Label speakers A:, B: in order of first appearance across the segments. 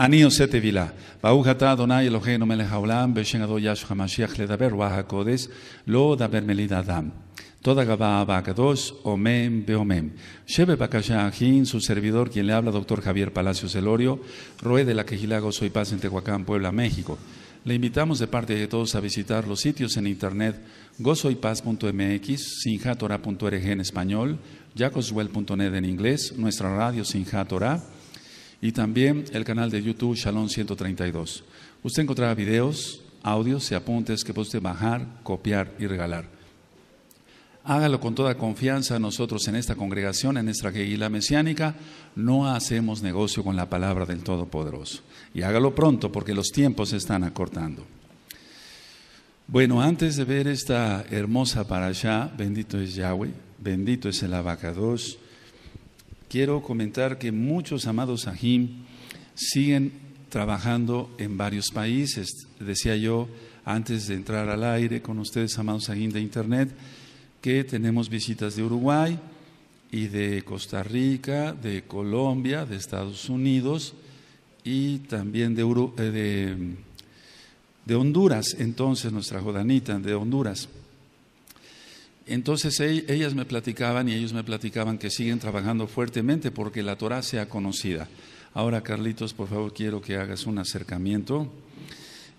A: Aníosete Vila, Vila, ברוך אתה אדוני melejaulam. Beshenado yashu hamashiach le ישו המשיח lo Lo הקודש, Dam, Toda Gabá Abacados, Omen Beomen. Shebe bakashahin, su servidor, quien le habla, doctor Javier Palacios Elorio, ruede de la quejilago Gozo Paz en Tehuacán, Puebla, México. Le invitamos de parte de todos a visitar los sitios en internet gozoypaz.mx, sinjatora.org en español, jacoswell.net en inglés, nuestra radio Sinjatora y también el canal de YouTube Shalom 132. Usted encontrará videos, audios y apuntes que puede usted bajar, copiar y regalar. Hágalo con toda confianza. Nosotros en esta congregación, en nuestra guía mesiánica, no hacemos negocio con la palabra del Todopoderoso. Y hágalo pronto porque los tiempos se están acortando. Bueno, antes de ver esta hermosa para allá, bendito es Yahweh, bendito es el Abacados quiero comentar que muchos amados ajim siguen trabajando en varios países. Decía yo antes de entrar al aire con ustedes, amados ajim de Internet, que tenemos visitas de Uruguay y de Costa Rica, de Colombia, de Estados Unidos y también de, eh, de Honduras. Entonces, nuestra jodanita de Honduras. Entonces ellas me platicaban y ellos me platicaban que siguen trabajando fuertemente porque la Torah sea conocida. Ahora, Carlitos, por favor, quiero que hagas un acercamiento.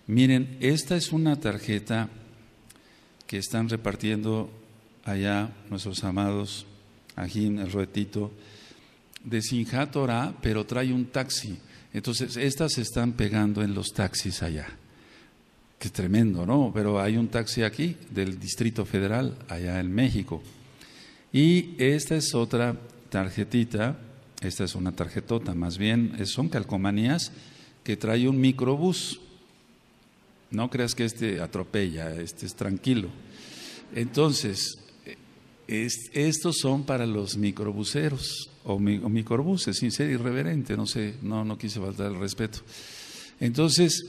A: Miren, esta es una tarjeta que están repartiendo allá nuestros amados, en el Ruetito, de Sinjá Torah, pero trae un taxi. Entonces, estas se están pegando en los taxis allá que es tremendo, ¿no? Pero hay un taxi aquí del Distrito Federal, allá en México. Y esta es otra tarjetita, esta es una tarjetota más bien, son calcomanías que trae un microbús. No creas que este atropella, este es tranquilo. Entonces, estos son para los microbuseros o, microbuses, sin ser irreverente, no sé, no, no quise faltar el respeto. Entonces,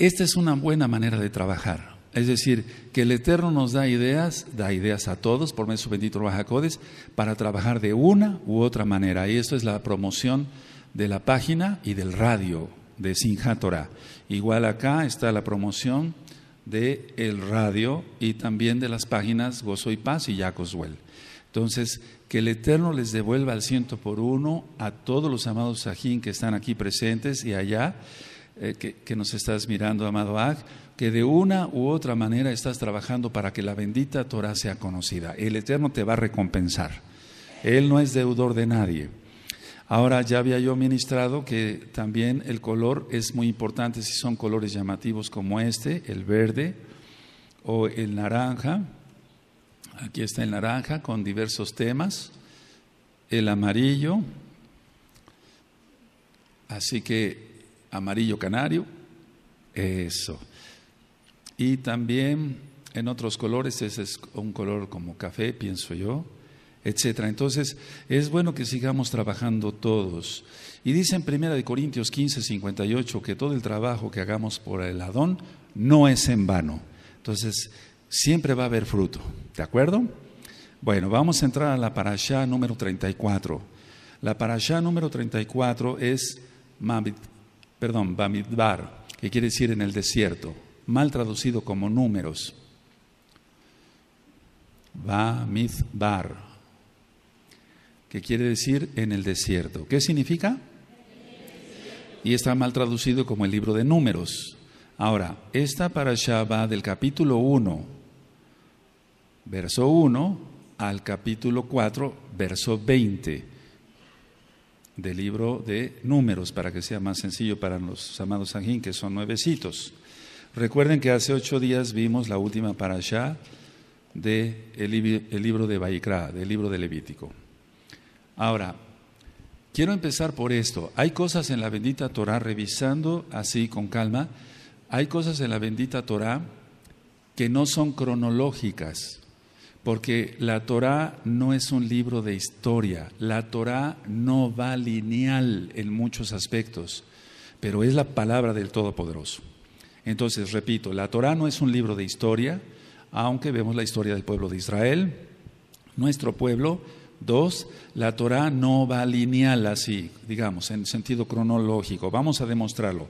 A: esta es una buena manera de trabajar. Es decir, que el Eterno nos da ideas, da ideas a todos, por medio de su bendito Bajacodes, para trabajar de una u otra manera. Y esto es la promoción de la página y del radio de Sinjatora. Igual acá está la promoción de el radio y también de las páginas Gozo y Paz y Yacoswell. Entonces, que el Eterno les devuelva al ciento por uno a todos los amados Sajín que están aquí presentes y allá eh, que, que, nos estás mirando, amado Ag, que de una u otra manera estás trabajando para que la bendita Torah sea conocida. El Eterno te va a recompensar. Él no es deudor de nadie. Ahora ya había yo ministrado que también el color es muy importante si son colores llamativos como este, el verde o el naranja. Aquí está el naranja con diversos temas, el amarillo. Así que amarillo canario, eso. Y también en otros colores, ese es un color como café, pienso yo, etcétera. Entonces, es bueno que sigamos trabajando todos. Y dice en Primera de Corintios 15, 58 que todo el trabajo que hagamos por el Adón no es en vano. Entonces, siempre va a haber fruto, ¿de acuerdo? Bueno, vamos a entrar a la parashá número 34. La parashá número 34 es perdón, Bamidbar, que quiere decir en el desierto, mal traducido como números. Bamidbar, que quiere decir en el desierto. ¿Qué significa? Y está mal traducido como el libro de números. Ahora, esta parasha va del capítulo 1, verso 1, al capítulo 4, verso 20 del libro de números, para que sea más sencillo para los amados Sanjín, que son nuevecitos. Recuerden que hace ocho días vimos la última para del de el libro de Baikra, del libro de Levítico. Ahora, quiero empezar por esto. Hay cosas en la bendita Torah, revisando así con calma, hay cosas en la bendita Torah que no son cronológicas. Porque la Torá no es un libro de historia, la Torá no va lineal en muchos aspectos, pero es la palabra del Todopoderoso. Entonces, repito, la Torá no es un libro de historia, aunque vemos la historia del pueblo de Israel, nuestro pueblo. Dos, la Torá no va lineal así, digamos, en sentido cronológico. Vamos a demostrarlo.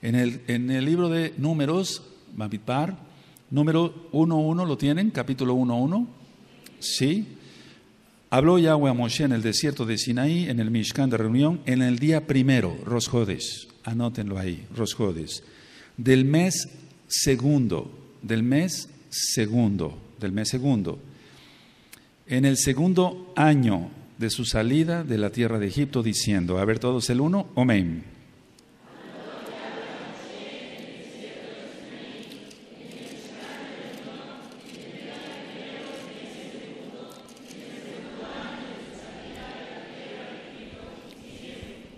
A: En el, libro de Números, Mavipar, Número 1.1, ¿lo tienen? Capítulo 1.1. Sí. Habló Yahweh a Moshe en el desierto de Sinaí, en el Mishkan de reunión, en el día primero, Rosjodes. Anótenlo ahí, Rosjodes. Del mes segundo, del mes segundo, del mes segundo. En el segundo año de su salida de la tierra de Egipto, diciendo, a ver todos el uno, omen.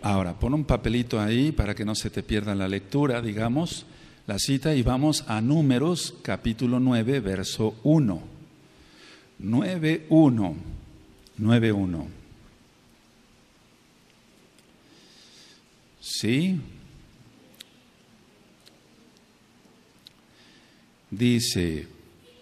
A: Ahora, pon un papelito ahí para que no se te pierda la lectura, digamos, la cita y vamos a Números capítulo 9, verso 1. 9, 1. 9, 1. ¿Sí? Dice,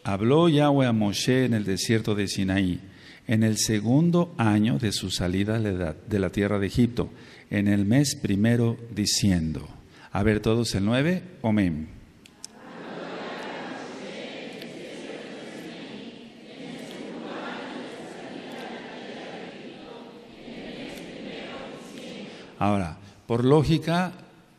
A: habló Yahweh a Moshe en el desierto de Sinaí, en el segundo año de su salida de la tierra de Egipto en el mes primero diciendo. A ver todos el 9, amén. Ahora, por lógica,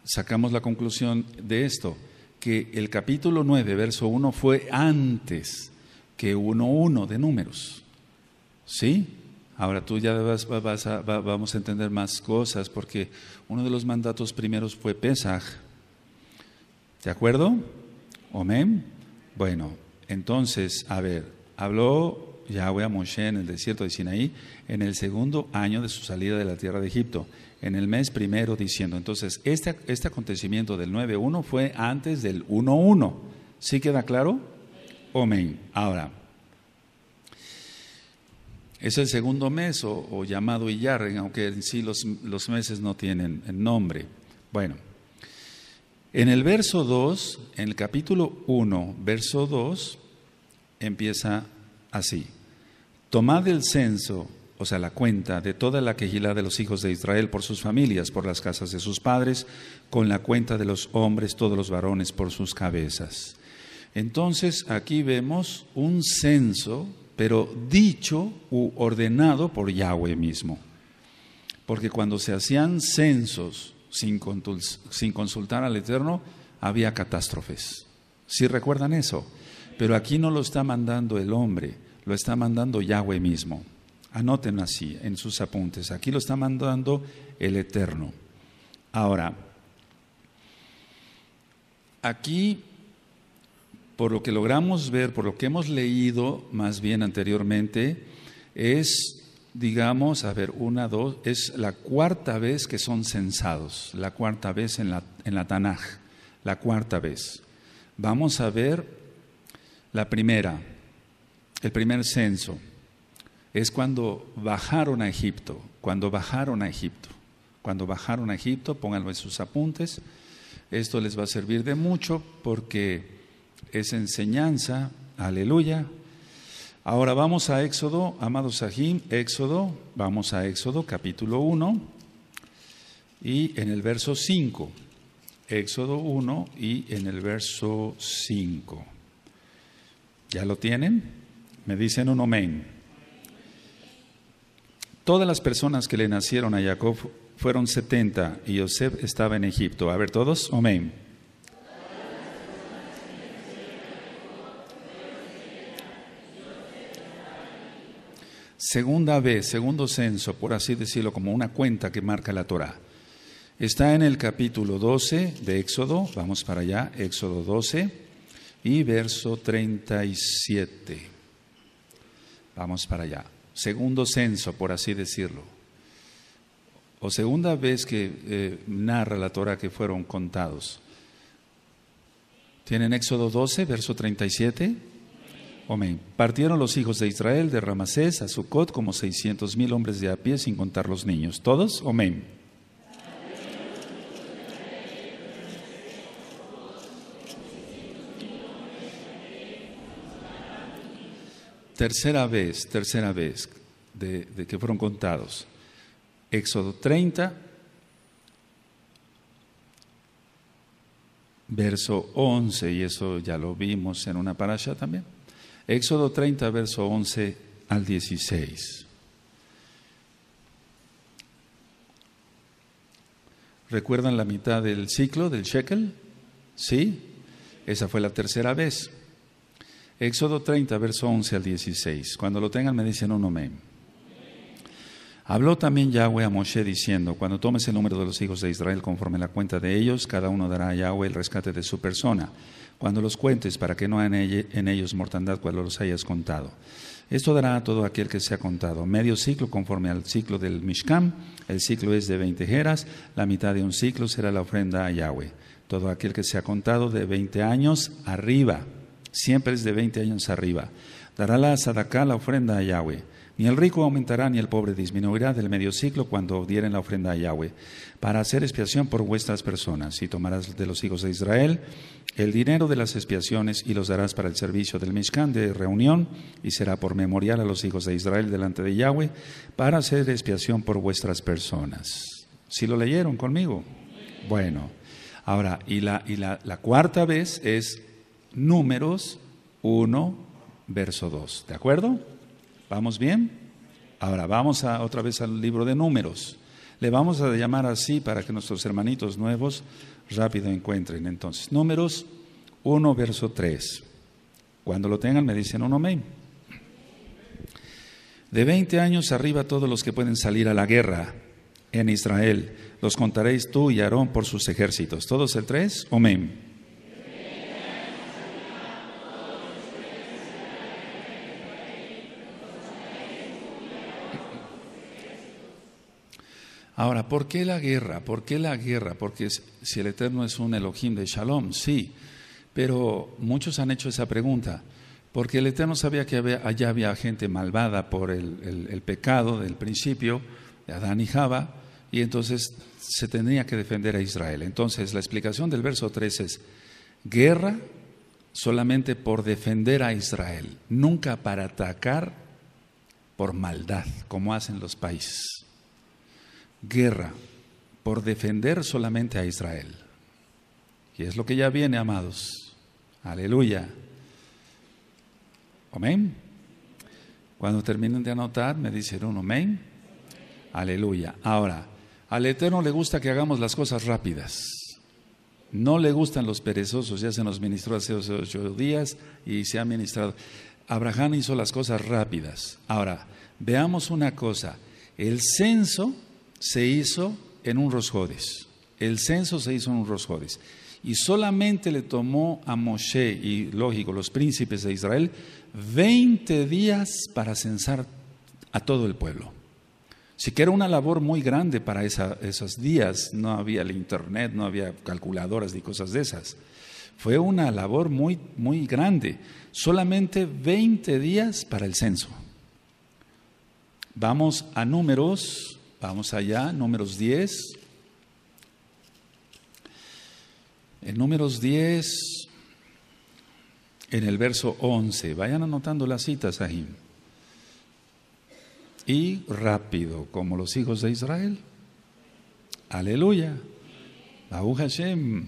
A: sacamos la conclusión de esto, que el capítulo 9, verso 1 fue antes que uno de números. ¿Sí? Ahora tú ya vas, vamos a entender más cosas porque uno de los mandatos primeros fue Pesaj. ¿De acuerdo? Amén. Bueno, entonces, a ver, habló Yahweh a Moshe en el desierto de Sinaí en el segundo año de su salida de la tierra de Egipto, en el mes primero diciendo, entonces, este, este acontecimiento del 9-1 fue antes del 1-1. ¿Sí queda claro? Amén. Ahora, es el segundo mes o, llamado Iyarren, aunque en sí los, los meses no tienen nombre. Bueno, en el verso 2, en el capítulo 1, verso 2, empieza así. Tomad el censo, o sea, la cuenta de toda la quejilá de los hijos de Israel por sus familias, por las casas de sus padres, con la cuenta de los hombres, todos los varones, por sus cabezas. Entonces, aquí vemos un censo pero dicho u ordenado por Yahweh mismo. Porque cuando se hacían censos sin, consultar al Eterno, había catástrofes. ¿Sí recuerdan eso? Pero aquí no lo está mandando el hombre, lo está mandando Yahweh mismo. Anoten así en sus apuntes. Aquí lo está mandando el Eterno. Ahora, aquí por lo que logramos ver, por lo que hemos leído más bien anteriormente, es, digamos, a ver, una, dos, es la cuarta vez que son censados, la cuarta vez en la, en la Tanaj, la cuarta vez. Vamos a ver la primera, el primer censo. Es cuando bajaron a Egipto, cuando bajaron a Egipto, cuando bajaron a Egipto, pónganlo en sus apuntes. Esto les va a servir de mucho porque es enseñanza, aleluya. Ahora vamos a Éxodo, amados Sahim, Éxodo, vamos a Éxodo capítulo 1 y en el verso 5. Éxodo 1 y en el verso 5. ¿Ya lo tienen? Me dicen un amén. Todas las personas que le nacieron a Jacob fueron 70 y joseph estaba en Egipto. A ver, todos, amén. segunda vez, segundo censo, por así decirlo, como una cuenta que marca la Torá. Está en el capítulo 12 de Éxodo, vamos para allá, Éxodo 12 y verso 37. Vamos para allá. Segundo censo, por así decirlo. O segunda vez que eh, narra la Torah que fueron contados. ¿Tienen Éxodo 12, verso 37? Partieron los hijos de Israel de Ramasés a Sucot como seiscientos mil hombres de a pie sin contar los niños. ¿Todos? Amén. Tercera vez, tercera vez de, de que fueron contados. Éxodo 30, verso 11, y eso ya lo vimos en una parasha también. Éxodo 30, verso 11 al 16. ¿Recuerdan la mitad del ciclo del shekel? ¿Sí? Esa fue la tercera vez. Éxodo 30, verso 11 al 16. Cuando lo tengan me dicen un amén. Habló también Yahweh a Moshe diciendo, cuando tomes el número de los hijos de Israel conforme la cuenta de ellos, cada uno dará a Yahweh el rescate de su persona cuando los cuentes, para que no haya en ellos mortandad cuando los hayas contado. Esto dará a todo aquel que se ha contado. Medio ciclo conforme al ciclo del Mishkam, El ciclo es de 20 jeras. La mitad de un ciclo será la ofrenda a Yahweh. Todo aquel que se ha contado de 20 años arriba. Siempre es de 20 años arriba dará la sadacá la ofrenda a Yahweh. Ni el rico aumentará ni el pobre disminuirá del medio ciclo cuando dieren la ofrenda a Yahweh, para hacer expiación por vuestras personas. Y tomarás de los hijos de Israel el dinero de las expiaciones y los darás para el servicio del Mishkan de reunión, y será por memorial a los hijos de Israel delante de Yahweh, para hacer expiación por vuestras personas. ¿Si lo leyeron conmigo? Bueno, ahora, y la, y cuarta vez es números uno verso 2. ¿De acuerdo? ¿Vamos bien? Ahora vamos a, otra vez al libro de números. Le vamos a llamar así para que nuestros hermanitos nuevos rápido encuentren. Entonces, números 1, verso 3. Cuando lo tengan me dicen un amén. De 20 años arriba todos los que pueden salir a la guerra en Israel, los contaréis tú y Aarón por sus ejércitos. Todos el 3, amén. Ahora, ¿por qué la guerra? ¿Por qué la guerra? Porque si el Eterno es un Elohim de Shalom, sí, pero muchos han hecho esa pregunta, porque el Eterno sabía que allá había gente malvada por el, pecado del principio, de Adán y Java, y entonces se tenía que defender a Israel. Entonces, la explicación del verso 3 es, guerra solamente por defender a Israel, nunca para atacar por maldad, como hacen los países guerra por defender solamente a Israel. Y es lo que ya viene, amados. Aleluya. Amén. Cuando terminen de anotar, me dicen un amén. Aleluya. Ahora, al Eterno le gusta que hagamos las cosas rápidas. No le gustan los perezosos, ya se nos ministró hace ocho días y se ha ministrado. Abraham hizo las cosas rápidas. Ahora, veamos una cosa. El censo se hizo en un Rosjodes. El censo se hizo en un Rosjodes. Y solamente le tomó a Moshe y, lógico, los príncipes de Israel, 20 días para censar a todo el pueblo. si que era una labor muy grande para esos días. No había el internet, no había calculadoras ni cosas de esas. Fue una labor muy, muy grande. Solamente 20 días para el censo. Vamos a números Vamos allá, números 10. En números 10, en el verso 11, vayan anotando las citas ahí. Y rápido, como los hijos de Israel. Aleluya. Abu Hashem.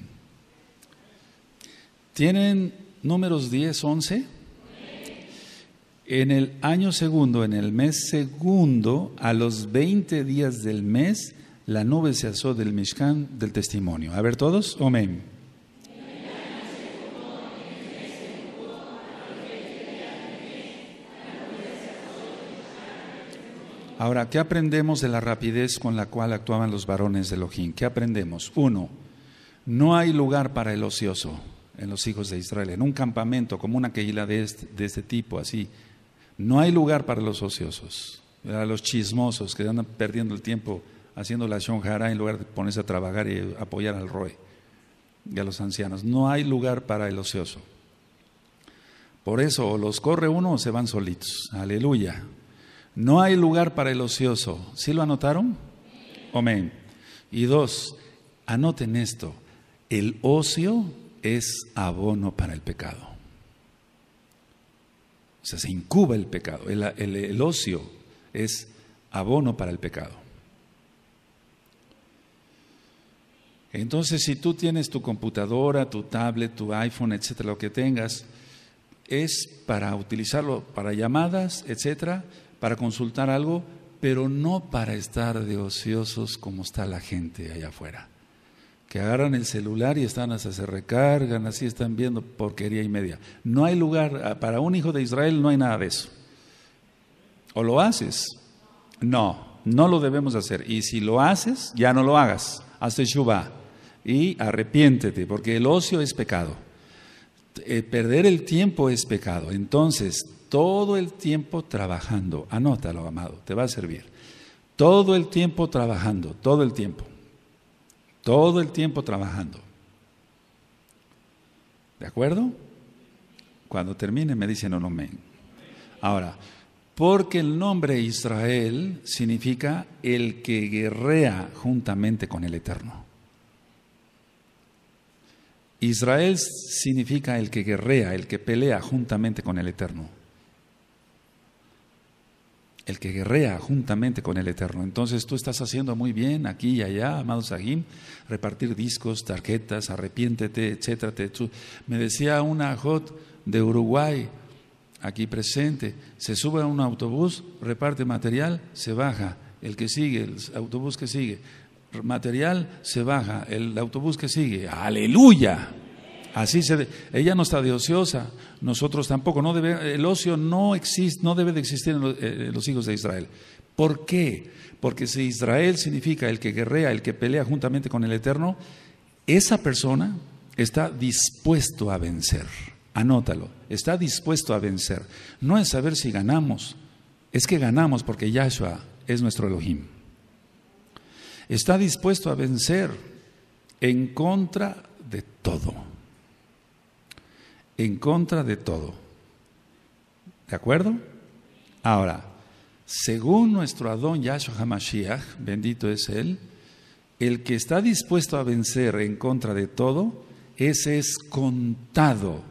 A: ¿Tienen números 10, 11? En el año segundo, en el mes segundo, a los 20 días del mes, la nube se asó del Mishkan del testimonio. A ver todos, amén. Ahora, ¿qué aprendemos de la rapidez con la cual actuaban los varones de Elohim? ¿Qué aprendemos? Uno, no hay lugar para el ocioso en los hijos de Israel. En un campamento como una queila de este, este tipo, así, no hay lugar para los ociosos, para los chismosos que andan perdiendo el tiempo haciendo la shonjara en lugar de ponerse a trabajar y apoyar al ROE y a los ancianos. No hay lugar para el ocioso. Por eso, o los corre uno o se van solitos. Aleluya. No hay lugar para el ocioso. ¿Sí lo anotaron? Amén. Y dos, anoten esto. El ocio es abono para el pecado. O sea, se incuba el pecado. El, ocio es abono para el pecado. Entonces, si tú tienes tu computadora, tu tablet, tu iPhone, etcétera, lo que tengas, es para utilizarlo para llamadas, etcétera, para consultar algo, pero no para estar de ociosos como está la gente allá afuera que agarran el celular y están hasta se recargan, así están viendo porquería y media. No hay lugar, ah, para un hijo de Israel no hay nada de eso. ¿O lo haces? No, no lo debemos hacer. Y si lo haces, ya no lo hagas. Haz Shubá y arrepiéntete, porque el ocio es pecado. Eh, perder el tiempo es pecado. Entonces, todo el tiempo trabajando, anótalo, amado, te va a servir. Todo el tiempo trabajando, todo el tiempo. Todo el tiempo trabajando. ¿De acuerdo? Cuando termine me dicen un amén. Ahora, porque el nombre Israel significa el que guerrea juntamente con el Eterno. Israel significa el que guerrea, el que pelea juntamente con el Eterno el que guerrea juntamente con el Eterno. Entonces tú estás haciendo muy bien aquí y allá, amado Sahim, repartir discos, tarjetas, arrepiéntete, etcétera. Me decía una hot de Uruguay, aquí presente, se sube a un autobús, reparte material, se baja, el que sigue, el autobús que sigue, material, se baja, el autobús que sigue, aleluya. Así se ella no está de ociosa, nosotros tampoco. No el ocio no, existe, no debe de existir en los, eh, eh, los hijos de Israel. ¿Por qué? Porque si Israel significa el que guerrea, el que pelea juntamente con el Eterno, esa persona está dispuesto a vencer. Anótalo, está dispuesto a vencer. No es saber si ganamos, es que ganamos porque Yahshua es nuestro Elohim. Está dispuesto a vencer en contra de todo en contra de todo. ¿De acuerdo? Ahora, según nuestro Adón Yahshua HaMashiach, bendito es Él, el que está dispuesto a vencer en contra de todo, ese es contado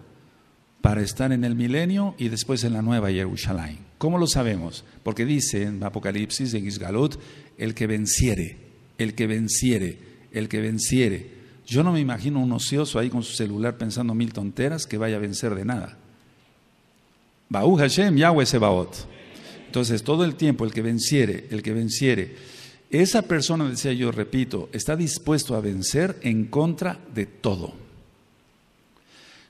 A: para estar en el milenio y después en la nueva Jerusalén. ¿Cómo lo sabemos? Porque dice en Apocalipsis, en Isgalut, el que venciere, el que venciere, el que venciere. Yo no me imagino un ocioso ahí con su celular pensando mil tonteras que vaya a vencer de nada. Baú Hashem, Yahweh Sebaot. Entonces, todo el tiempo, el que venciere, el que venciere, esa persona, decía yo, repito, está dispuesto a vencer en contra de todo.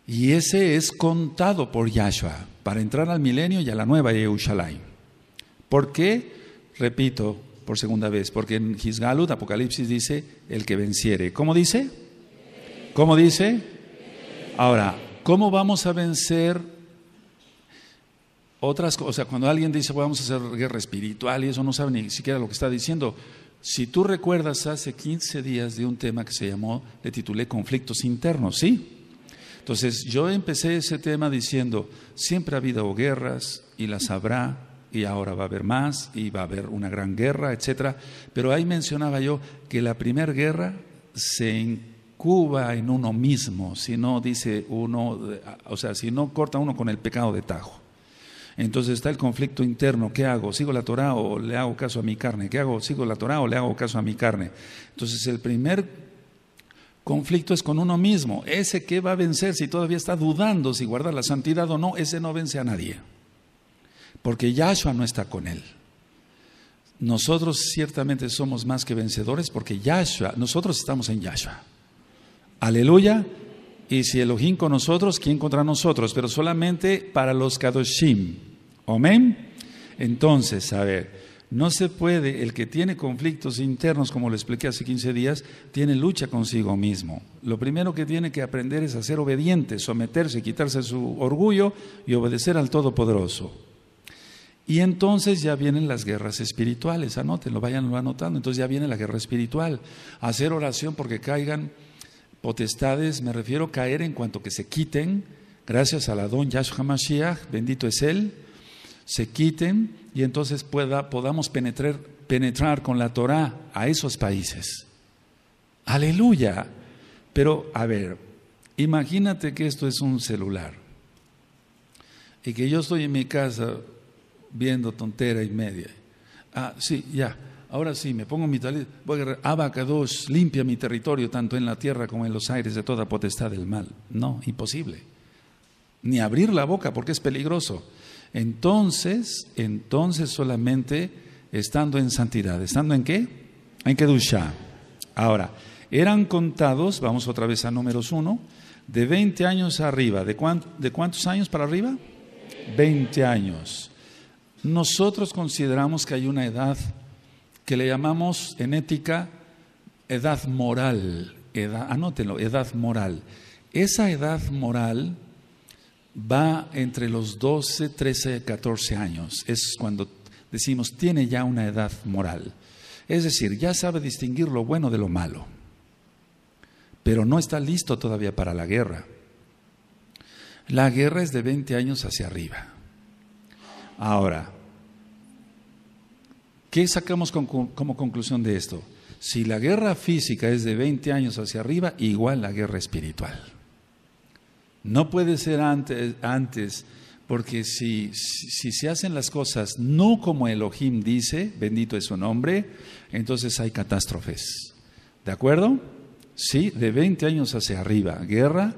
A: Y ese es contado por Yahshua para entrar al milenio y a la nueva Yerushalayim. ¿Por qué? Repito por segunda vez, porque en Hisgalut Apocalipsis dice, el que venciere. ¿Cómo dice? ¿Cómo dice? Ahora, ¿cómo vamos a vencer otras cosas? O sea, cuando alguien dice vamos a hacer guerra espiritual y eso no sabe ni siquiera lo que está diciendo. Si tú recuerdas, hace 15 días de un tema que se llamó, le titulé Conflictos Internos, ¿sí? Entonces, yo empecé ese tema diciendo, siempre ha habido guerras y las habrá, y ahora va a haber más, y va a haber una gran guerra, etcétera. Pero ahí mencionaba yo que la primera guerra se Cuba en uno mismo, si no dice uno, o sea, si no corta uno con el pecado de tajo. Entonces está el conflicto interno, ¿qué hago? ¿Sigo la Torah o le hago caso a mi carne? ¿Qué hago? ¿Sigo la Torah o le hago caso a mi carne? Entonces el primer conflicto es con uno mismo. Ese que va a vencer si todavía está dudando si guardar la santidad o no, ese no vence a nadie. Porque Yahshua no está con él. Nosotros ciertamente somos más que vencedores porque Yahshua, nosotros estamos en Yahshua. Aleluya. Y si Elohim con nosotros, ¿quién contra nosotros? Pero solamente para los Kadoshim. Amén. Entonces, a ver, no se puede, el que tiene conflictos internos, como lo expliqué hace 15 días, tiene lucha consigo mismo. Lo primero que tiene que aprender es a ser obediente, someterse, quitarse su orgullo y obedecer al Todopoderoso. Y entonces ya vienen las guerras espirituales, Anoten, lo vayan anotando, entonces ya viene la guerra espiritual, hacer oración porque caigan potestades, me refiero a caer en cuanto que se quiten, gracias al Adón Yahshua Mashiach, bendito es Él, se quiten y entonces podamos penetrar, penetrar con la Torah a esos países. Aleluya. Pero, a ver, imagínate que esto es un celular y que yo estoy en mi casa viendo tontera y media. Ah, sí, ya. Ahora sí, me pongo mi talit, voy a agarrar, abacados, limpia mi territorio tanto en la tierra como en los aires de toda potestad del mal. No, imposible. Ni abrir la boca porque es peligroso. Entonces, entonces solamente estando en santidad. ¿Estando en qué? En Kedusha. Ahora, eran contados, vamos otra vez a números uno, de 20 años arriba. ¿De, ¿De cuántos años para arriba? 20 años. Nosotros consideramos que hay una edad que le llamamos en ética edad moral. Edad, anótenlo, edad moral. Esa edad moral va entre los 12, 13, 14 años. Es cuando decimos tiene ya una edad moral. Es decir, ya sabe distinguir lo bueno de lo malo, pero no está listo todavía para la guerra. La guerra es de 20 años hacia arriba. Ahora, ¿Qué sacamos como conclusión de esto? Si la guerra física es de 20 años hacia arriba, igual la guerra espiritual. No puede ser antes, porque si, si, se hacen las cosas no como Elohim dice, bendito es su nombre, entonces hay catástrofes. ¿De acuerdo? Sí, de 20 años hacia arriba, guerra,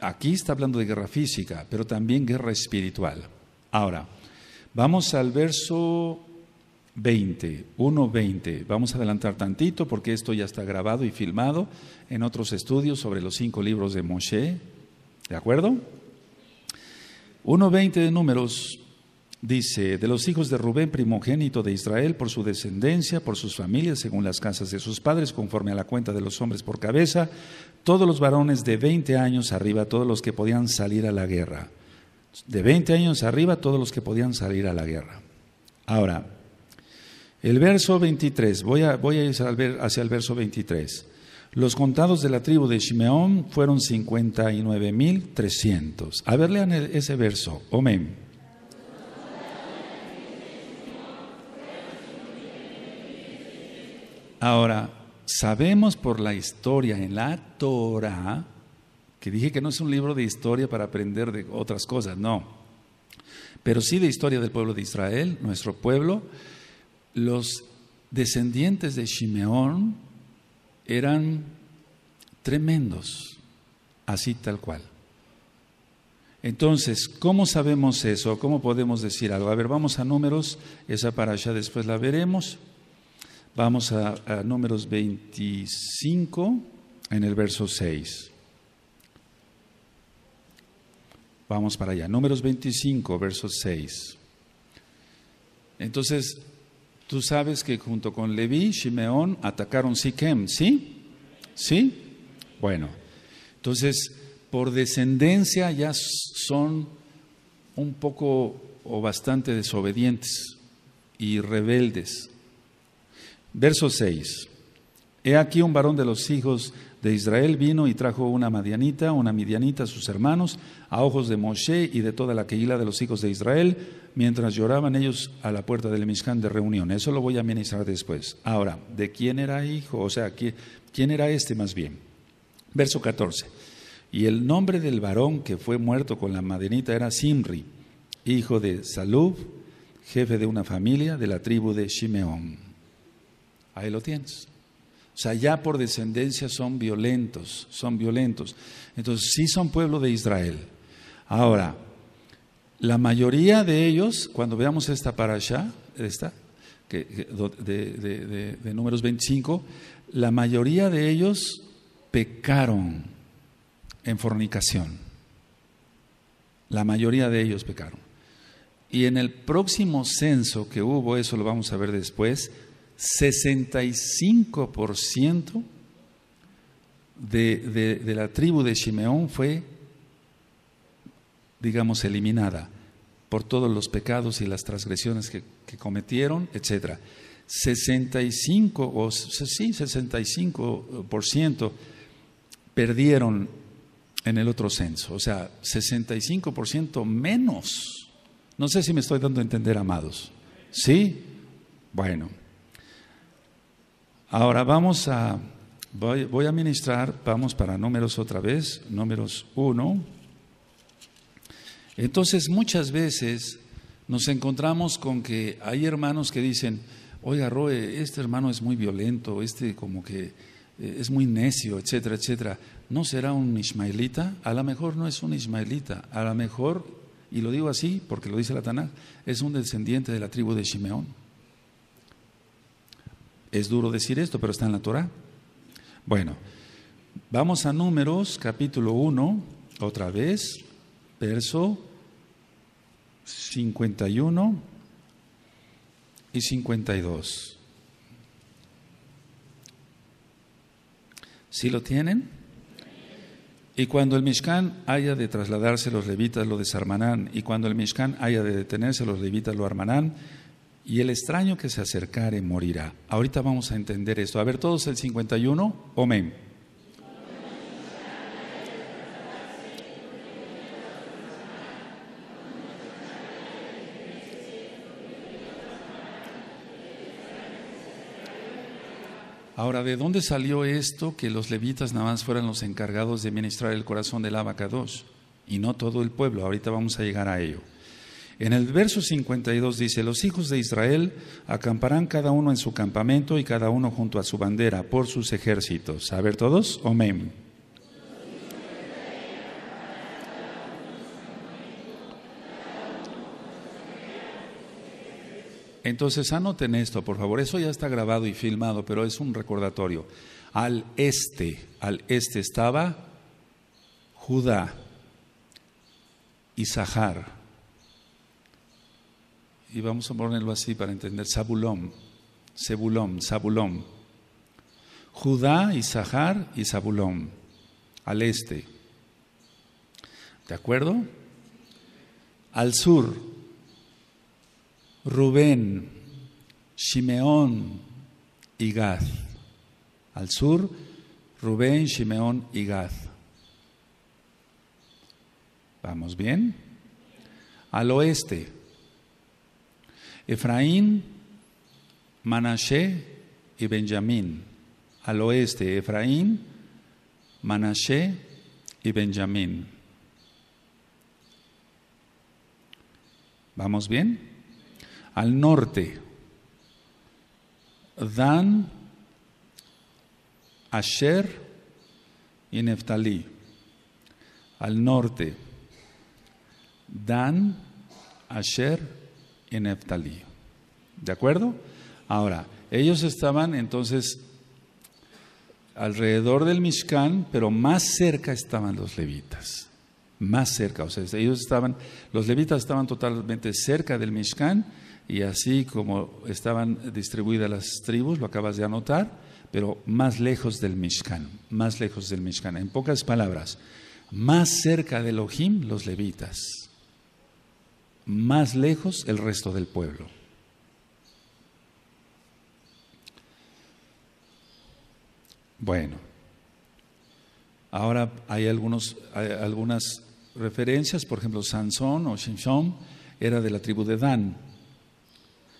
A: aquí está hablando de guerra física, pero también guerra espiritual. Ahora, vamos al verso 20, 1.20. Vamos a adelantar tantito porque esto ya está grabado y filmado en otros estudios sobre los cinco libros de Moshe. ¿De acuerdo? 1.20 de números dice, de los hijos de Rubén, primogénito de Israel, por su descendencia, por sus familias, según las casas de sus padres, conforme a la cuenta de los hombres por cabeza, todos los varones de 20 años arriba, todos los que podían salir a la guerra. De 20 años arriba, todos los que podían salir a la guerra. Ahora, el verso 23, voy a, voy a ir hacia el verso 23. Los contados de la tribu de Shimeón fueron 59.300. A ver, lean ese verso. Amén. Ahora, sabemos por la historia en la Torah, que dije que no es un libro de historia para aprender de otras cosas, no, pero sí de historia del pueblo de Israel, nuestro pueblo los descendientes de Shimeón eran tremendos, así tal cual. Entonces, ¿cómo sabemos eso? ¿Cómo podemos decir algo? A ver, vamos a números, esa para allá después la veremos. Vamos a, números 25 en el verso 6. Vamos para allá, números 25, verso 6. Entonces, Tú sabes que junto con Leví, Shimeón atacaron Siquem, ¿sí? ¿Sí? Bueno, entonces, por descendencia ya son un poco o bastante desobedientes y rebeldes. Verso 6. He aquí un varón de los hijos de Israel vino y trajo una madianita, una midianita a sus hermanos, a ojos de Moshe y de toda la queila de los hijos de Israel, mientras lloraban ellos a la puerta del Mishkan de reunión. Eso lo voy a amenizar después. Ahora, ¿de quién era hijo? O sea, ¿quién era este más bien? Verso 14. Y el nombre del varón que fue muerto con la madianita era Simri, hijo de Salub, jefe de una familia de la tribu de Shimeón. Ahí lo tienes. O sea, ya por descendencia son violentos, son violentos. Entonces, sí son pueblo de Israel. Ahora, la mayoría de ellos, cuando veamos esta allá esta, que, de, de números 25, la mayoría de ellos pecaron en fornicación. La mayoría de ellos pecaron. Y en el próximo censo que hubo, eso lo vamos a ver después, 65% de, de la tribu de Simeón fue, digamos, eliminada por todos los pecados y las transgresiones que, que cometieron, etc. 65 o sí, 65% perdieron en el otro censo, o sea, 65% menos. No sé si me estoy dando a entender, amados. ¿Sí? Bueno. Ahora vamos a, voy, a ministrar, vamos para números otra vez, números uno. Entonces muchas veces nos encontramos con que hay hermanos que dicen, oiga Roe, este hermano es muy violento, este como que eh, es muy necio, etcétera, etcétera. ¿No será un ismaelita? A lo mejor no es un ismaelita, a lo mejor, y lo digo así porque lo dice la Tanaj, es un descendiente de la tribu de Shimeón. Es duro decir esto, pero está en la Torah. Bueno, vamos a Números, capítulo 1, otra vez, verso 51 y 52. ¿Sí lo tienen? Y cuando el Mishkan haya de trasladarse los levitas lo desarmarán. y cuando el Mishkan haya de detenerse los levitas lo armarán y el extraño que se acercare morirá. Ahorita vamos a entender esto. A ver, todos el 51, amén. Ahora, ¿de dónde salió esto que los levitas nada más fueran los encargados de ministrar el corazón del abacados y no todo el pueblo? Ahorita vamos a llegar a ello. En el verso 52 dice, los hijos de Israel acamparán cada uno en su campamento y cada uno junto a su bandera por sus ejércitos. A ver todos, amén. Entonces anoten esto, por favor. Eso ya está grabado y filmado, pero es un recordatorio. Al este, al este estaba Judá, Y Zahar y vamos a ponerlo así para entender, Zabulón, Sebulón, Zabulón. Judá, y Sahar y Zabulón, al este. ¿De acuerdo? Al sur, Rubén, Simeón y Gad. Al sur, Rubén, Simeón y Gad. ¿Vamos bien? Al oeste, Efraín, Manashe y Benjamín. Al oeste, Efraín, Manashe y Benjamín. ¿Vamos bien? Al norte, Dan, Asher y Neftalí. Al norte, Dan, Asher en Neftalí. ¿De acuerdo? Ahora, ellos estaban entonces alrededor del Mishkan, pero más cerca estaban los levitas. Más cerca, o sea, ellos estaban, los levitas estaban totalmente cerca del Mishkan y así como estaban distribuidas las tribus, lo acabas de anotar, pero más lejos del Mishkan, más lejos del Mishkan. En pocas palabras, más cerca del Ojim los levitas más lejos el resto del pueblo. Bueno, ahora hay, algunos, algunas referencias, por ejemplo, Sansón o Shimshon era de la tribu de Dan,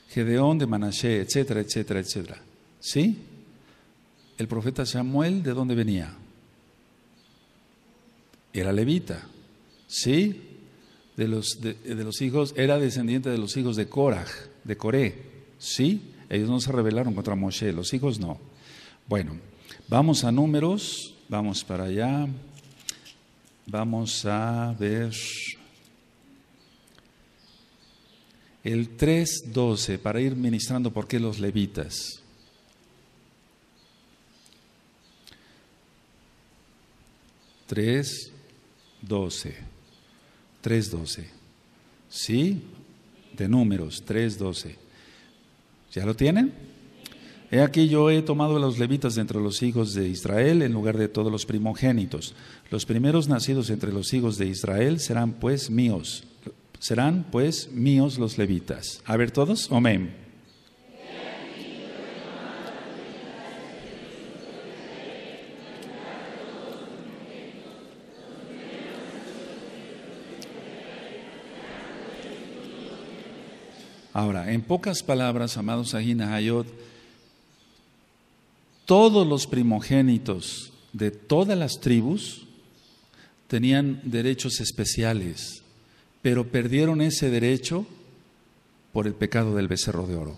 A: Gedeón de Manashe, etcétera, etcétera, etcétera. ¿Sí? El profeta Samuel, ¿de dónde venía? Era levita. ¿Sí? de los, de, los hijos, era descendiente de los hijos de Coraj, de Coré. ¿Sí? Ellos no se rebelaron contra Moshe, los hijos no. Bueno, vamos a números, vamos para allá. Vamos a ver el 3.12 para ir ministrando por qué los levitas. Tres, doce. 3.12. ¿Sí? De números, 3.12. ¿Ya lo tienen? He aquí yo he tomado a los levitas entre los hijos de Israel en lugar de todos los primogénitos. Los primeros nacidos entre los hijos de Israel serán pues míos. Serán pues míos los levitas. A ver todos, amén. Ahora, en pocas palabras, amados Ajina Hayot, todos los primogénitos de todas las tribus tenían derechos especiales, pero perdieron ese derecho por el pecado del becerro de oro.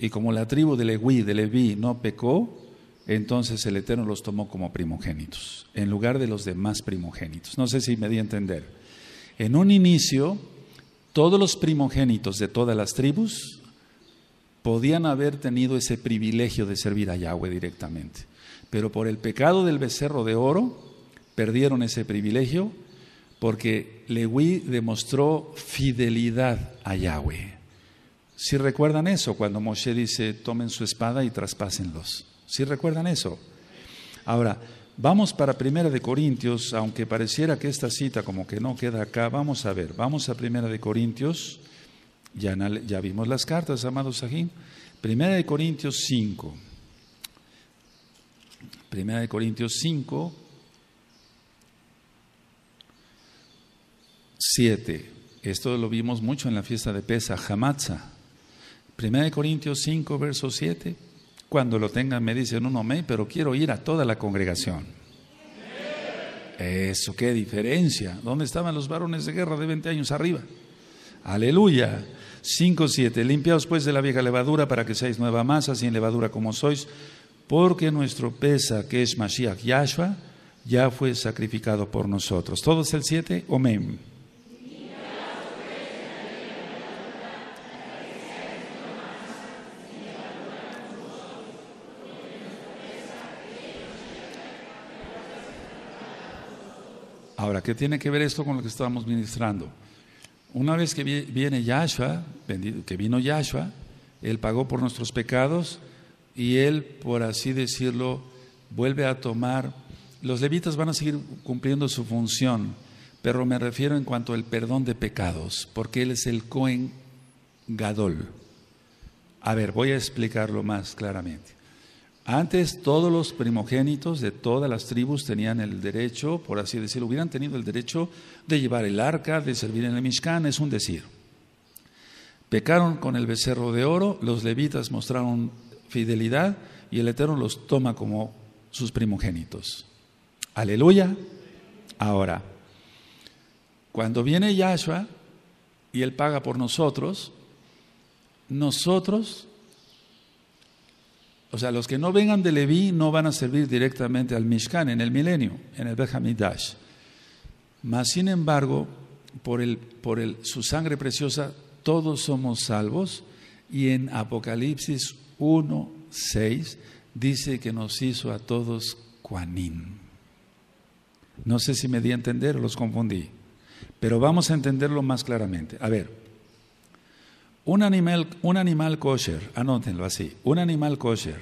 A: Y como la tribu de Leví, de Leví, no pecó, entonces el Eterno los tomó como primogénitos, en lugar de los demás primogénitos. No sé si me di a entender. En un inicio, todos los primogénitos de todas las tribus podían haber tenido ese privilegio de servir a Yahweh directamente. Pero por el pecado del becerro de oro, perdieron ese privilegio porque Lewí demostró fidelidad a Yahweh. Si ¿Sí recuerdan eso, cuando Moshe dice, tomen su espada y traspásenlos. Si ¿Sí recuerdan eso. Ahora, Vamos para Primera de Corintios, aunque pareciera que esta cita como que no queda acá, vamos a ver, vamos a Primera de Corintios, ya, ya vimos las cartas, amados Sahim, Primera de Corintios 5, Primera de Corintios 5, 7, esto lo vimos mucho en la fiesta de Pesa, Hamatza, Primera de Corintios 5, verso 7, cuando lo tengan me dicen un me, pero quiero ir a toda la congregación. Eso, qué diferencia. ¿Dónde estaban los varones de guerra de 20 años arriba? Aleluya. 5.7. Limpiaos pues de la vieja levadura para que seáis nueva masa, sin levadura como sois, porque nuestro pesa, que es Mashiach Yahshua, ya fue sacrificado por nosotros. ¿Todos el 7? Amén. Ahora, ¿qué tiene que ver esto con lo que estábamos ministrando? Una vez que viene Yahshua, que vino Yahshua, Él pagó por nuestros pecados y Él, por así decirlo, vuelve a tomar. Los levitas van a seguir cumpliendo su función, pero me refiero en cuanto al perdón de pecados, porque Él es el Cohen Gadol. A ver, voy a explicarlo más claramente. Antes todos los primogénitos de todas las tribus tenían el derecho, por así decirlo, hubieran tenido el derecho de llevar el arca, de servir en el Mishkan, es un decir. Pecaron con el becerro de oro, los levitas mostraron fidelidad y el Eterno los toma como sus primogénitos. Aleluya. Ahora, cuando viene Yahshua y Él paga por nosotros, nosotros o sea, los que no vengan de Leví no van a servir directamente al Mishkan en el milenio, en el Bejamidash. Mas, sin embargo, por, su sangre preciosa todos somos salvos. Y en Apocalipsis 1, 6 dice que nos hizo a todos cuanín. No sé si me di a entender o los confundí, pero vamos a entenderlo más claramente. A ver. Un animal, un animal kosher, anótenlo así, un animal kosher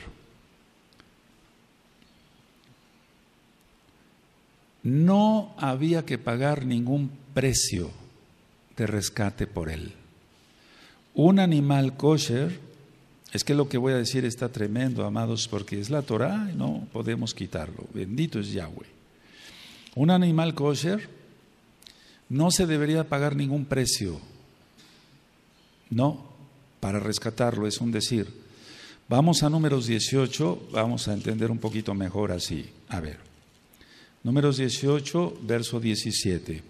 A: no había que pagar ningún precio de rescate por él. Un animal kosher, es que lo que voy a decir está tremendo, amados, porque es la Torah y no podemos quitarlo. Bendito es Yahweh. Un animal kosher no se debería pagar ningún precio no, para rescatarlo es un decir. Vamos a números 18, vamos a entender un poquito mejor así. A ver, números 18, verso 17.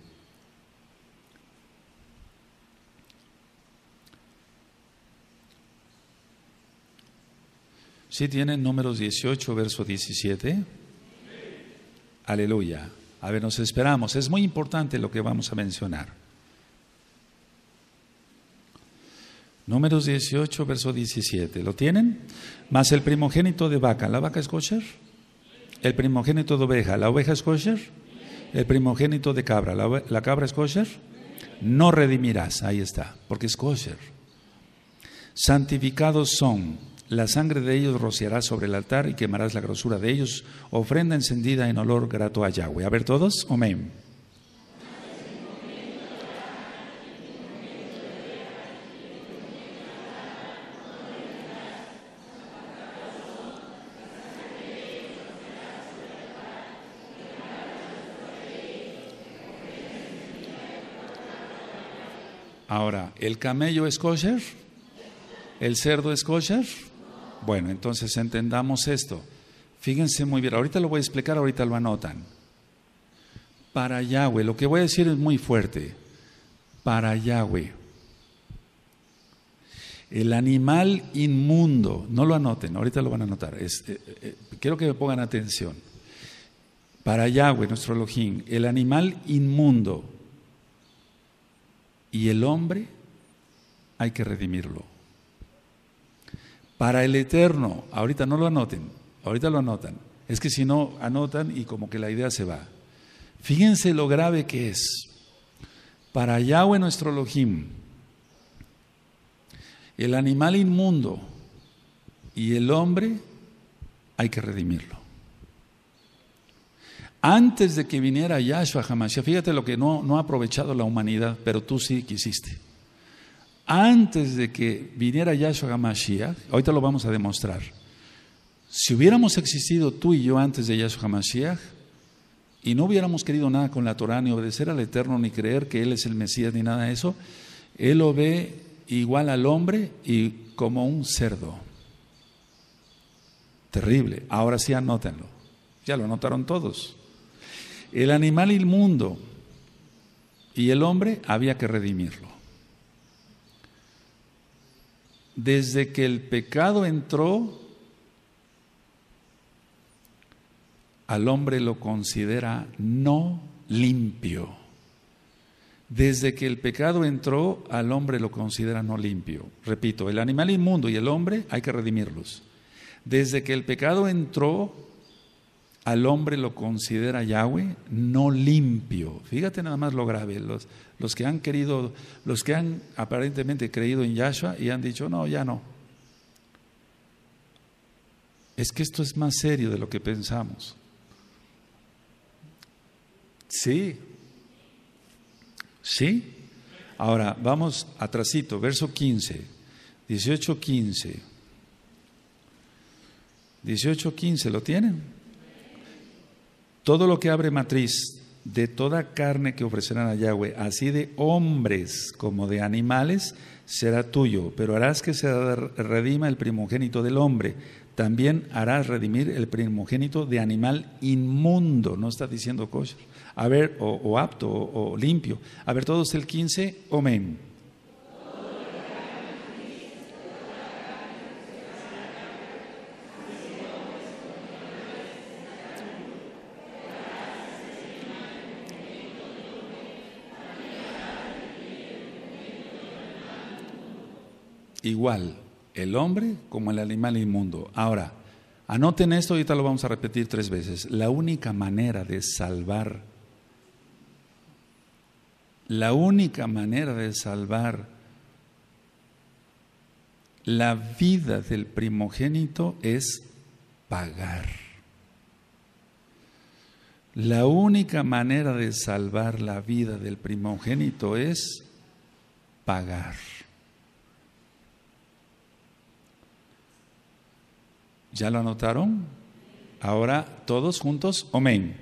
A: ¿Sí tienen números 18, verso 17? Aleluya. A ver, nos esperamos. Es muy importante lo que vamos a mencionar. Números 18, verso 17. ¿Lo tienen? Más el primogénito de vaca. ¿La vaca es kosher? El primogénito de oveja. ¿La oveja es kosher? El primogénito de cabra. ¿La, cabra es kosher? No redimirás. Ahí está. Porque es kosher. Santificados son. La sangre de ellos rociará sobre el altar y quemarás la grosura de ellos. Ofrenda encendida en olor grato a Yahweh. A ver todos. Amén. Ahora, ¿el camello es kosher? ¿El cerdo es kosher? Bueno, entonces entendamos esto. Fíjense muy bien, ahorita lo voy a explicar, ahorita lo anotan. Para Yahweh, lo que voy a decir es muy fuerte. Para Yahweh. El animal inmundo, no lo anoten, ahorita lo van a anotar. Eh, eh, eh, quiero que me pongan atención. Para Yahweh, nuestro Elohim, el animal inmundo y el hombre hay que redimirlo. Para el eterno, ahorita no lo anoten, ahorita lo anotan. Es que si no, anotan y como que la idea se va. Fíjense lo grave que es. Para Yahweh nuestro Elohim, el animal inmundo y el hombre hay que redimirlo. Antes de que viniera Yahshua Hamashiach, fíjate lo que no, no ha aprovechado la humanidad, pero tú sí quisiste. Antes de que viniera Yahshua Hamashiach, ahorita lo vamos a demostrar. Si hubiéramos existido tú y yo antes de Yahshua Hamashiach, y no hubiéramos querido nada con la Torah, ni obedecer al Eterno, ni creer que Él es el Mesías, ni nada de eso, Él lo ve igual al hombre y como un cerdo. Terrible. Ahora sí anótenlo. Ya lo anotaron todos el animal inmundo y el hombre había que redimirlo. Desde que el pecado entró, al hombre lo considera no limpio. Desde que el pecado entró, al hombre lo considera no limpio. Repito, el animal inmundo y el hombre hay que redimirlos. Desde que el pecado entró, al hombre lo considera Yahweh no limpio. Fíjate nada más lo grave, los, los que han querido, los que han aparentemente creído en Yahshua y han dicho, no, ya no. Es que esto es más serio de lo que pensamos. Sí, sí. Ahora, vamos a tracito. verso 15, 18, 15. 18, 15, ¿lo tienen? Todo lo que abre matriz de toda carne que ofrecerán a Yahweh, así de hombres como de animales, será tuyo, pero harás que se redima el primogénito del hombre. También harás redimir el primogénito de animal inmundo, no estás diciendo kosher, a ver, o, apto, o, limpio. A ver, todos el 15, amén. igual el hombre como el animal inmundo. Ahora, anoten esto, ahorita lo vamos a repetir tres veces. La única manera de salvar, la única manera de salvar la vida del primogénito es pagar. La única manera de salvar la vida del primogénito es pagar. ¿Ya lo anotaron? Ahora todos juntos, amén.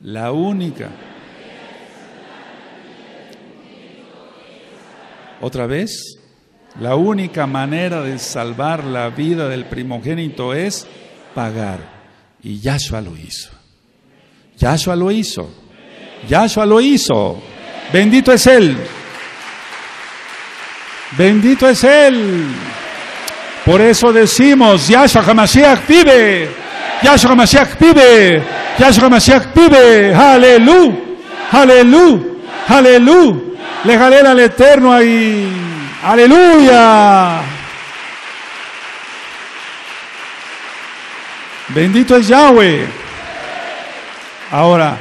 A: La única. Otra vez, la única manera de salvar la vida del primogénito es pagar. Y Yahshua lo hizo. Yahshua lo hizo. Yahshua lo hizo. Bendito es Él.
B: Bendito es Él. Por eso decimos, Yahshua HaMashiach vive, Yahshua HaMashiach vive, Yahshua HaMashiach vive, aleluya, aleluya, aleluya, le jalé al Eterno ahí, aleluya.
A: Bendito es Yahweh. Ahora,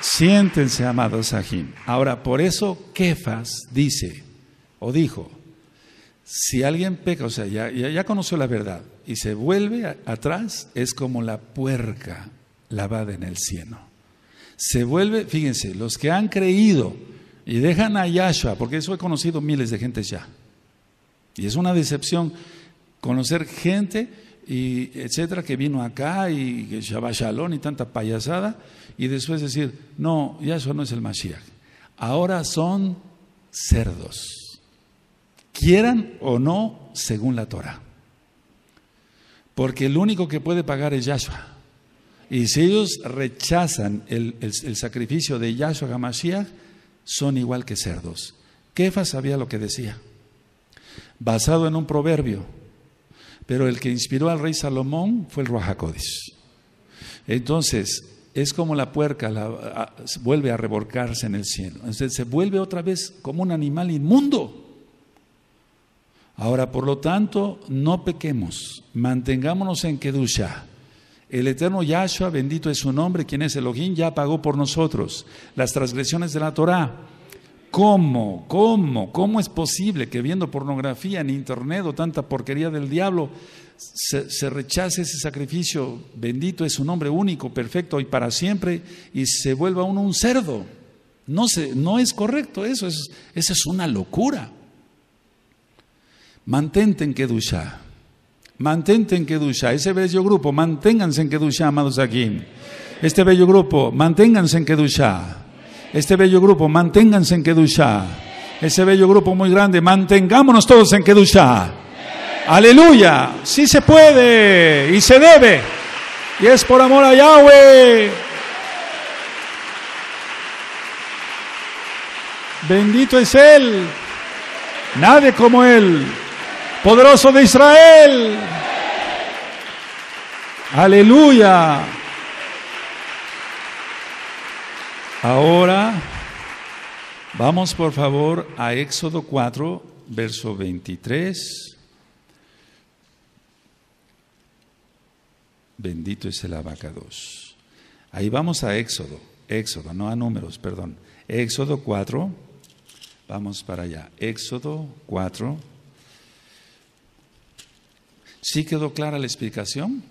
A: siéntense, amados Sahim. Ahora, por eso Kefas dice, o dijo, si alguien peca, o sea, ya, ya, conoció la verdad y se vuelve atrás, es como la puerca lavada en el cielo. Se vuelve, fíjense, los que han creído y dejan a Yahshua, porque eso he conocido miles de gente ya. Y es una decepción conocer gente y etcétera que vino acá y que Shabbat Shalom y tanta payasada y después decir, no, Yahshua no es el Mashiach. Ahora son cerdos quieran o no según la Torah. Porque el único que puede pagar es Yahshua. Y si ellos rechazan el, sacrificio de Yahshua Hamashiach, son igual que cerdos. Kefa sabía lo que decía, basado en un proverbio. Pero el que inspiró al rey Salomón fue el Ruajacodis. Entonces, es como la puerca la, vuelve a reborcarse en el cielo. Entonces, se vuelve otra vez como un animal inmundo. Ahora, por lo tanto, no pequemos, mantengámonos en Kedusha. El eterno Yahshua, bendito es su nombre, quien es Elohim, ya pagó por nosotros las transgresiones de la Torah. ¿Cómo, cómo, cómo es posible que viendo pornografía en internet o tanta porquería del diablo se, rechace ese sacrificio? Bendito es su nombre único, perfecto y para siempre, y se vuelva uno un cerdo. No, se, no es correcto eso, es, eso es una locura. Mantente en Kedusha. Mantente en Kedusha. Ese bello grupo, manténganse en Kedusha, amados aquí. Este bello grupo, manténganse en Kedusha. Este bello grupo, manténganse en Kedusha. Ese bello grupo muy grande, mantengámonos
B: todos en que Aleluya. Sí se puede y se debe. Y es por amor a Yahweh. Bendito es Él. Nadie como Él poderoso de Israel.
A: Aleluya. Ahora vamos por favor a Éxodo 4, verso 23. Bendito es el abacados. Ahí vamos a Éxodo, Éxodo, no a números, perdón. Éxodo 4, vamos para allá. Éxodo 4, ¿Sí quedó clara la explicación?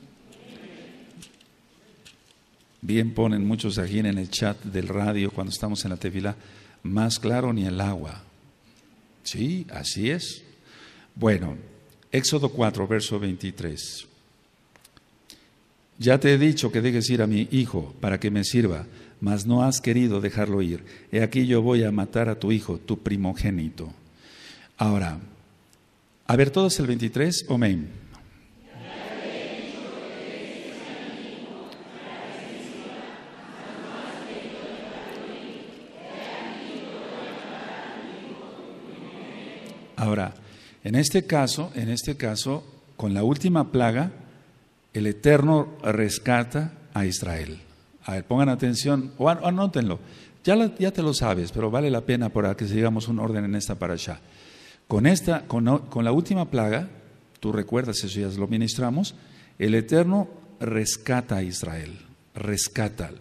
A: Bien ponen muchos aquí en el chat del radio cuando estamos en la tefila, más claro ni el agua. Sí, así es. Bueno, Éxodo 4, verso 23. Ya te he dicho que dejes ir a mi hijo para que me sirva, mas no has querido dejarlo ir. He aquí yo voy a matar a tu hijo, tu primogénito. Ahora, a ver todos el 23, amén. Ahora, en este caso, en este caso, con la última plaga, el Eterno rescata a Israel. A ver, pongan atención, o anótenlo. Ya, ya te lo sabes, pero vale la pena para que sigamos un orden en esta para Con, con, con la última plaga, tú recuerdas, eso ya lo ministramos, el Eterno rescata a Israel, rescata.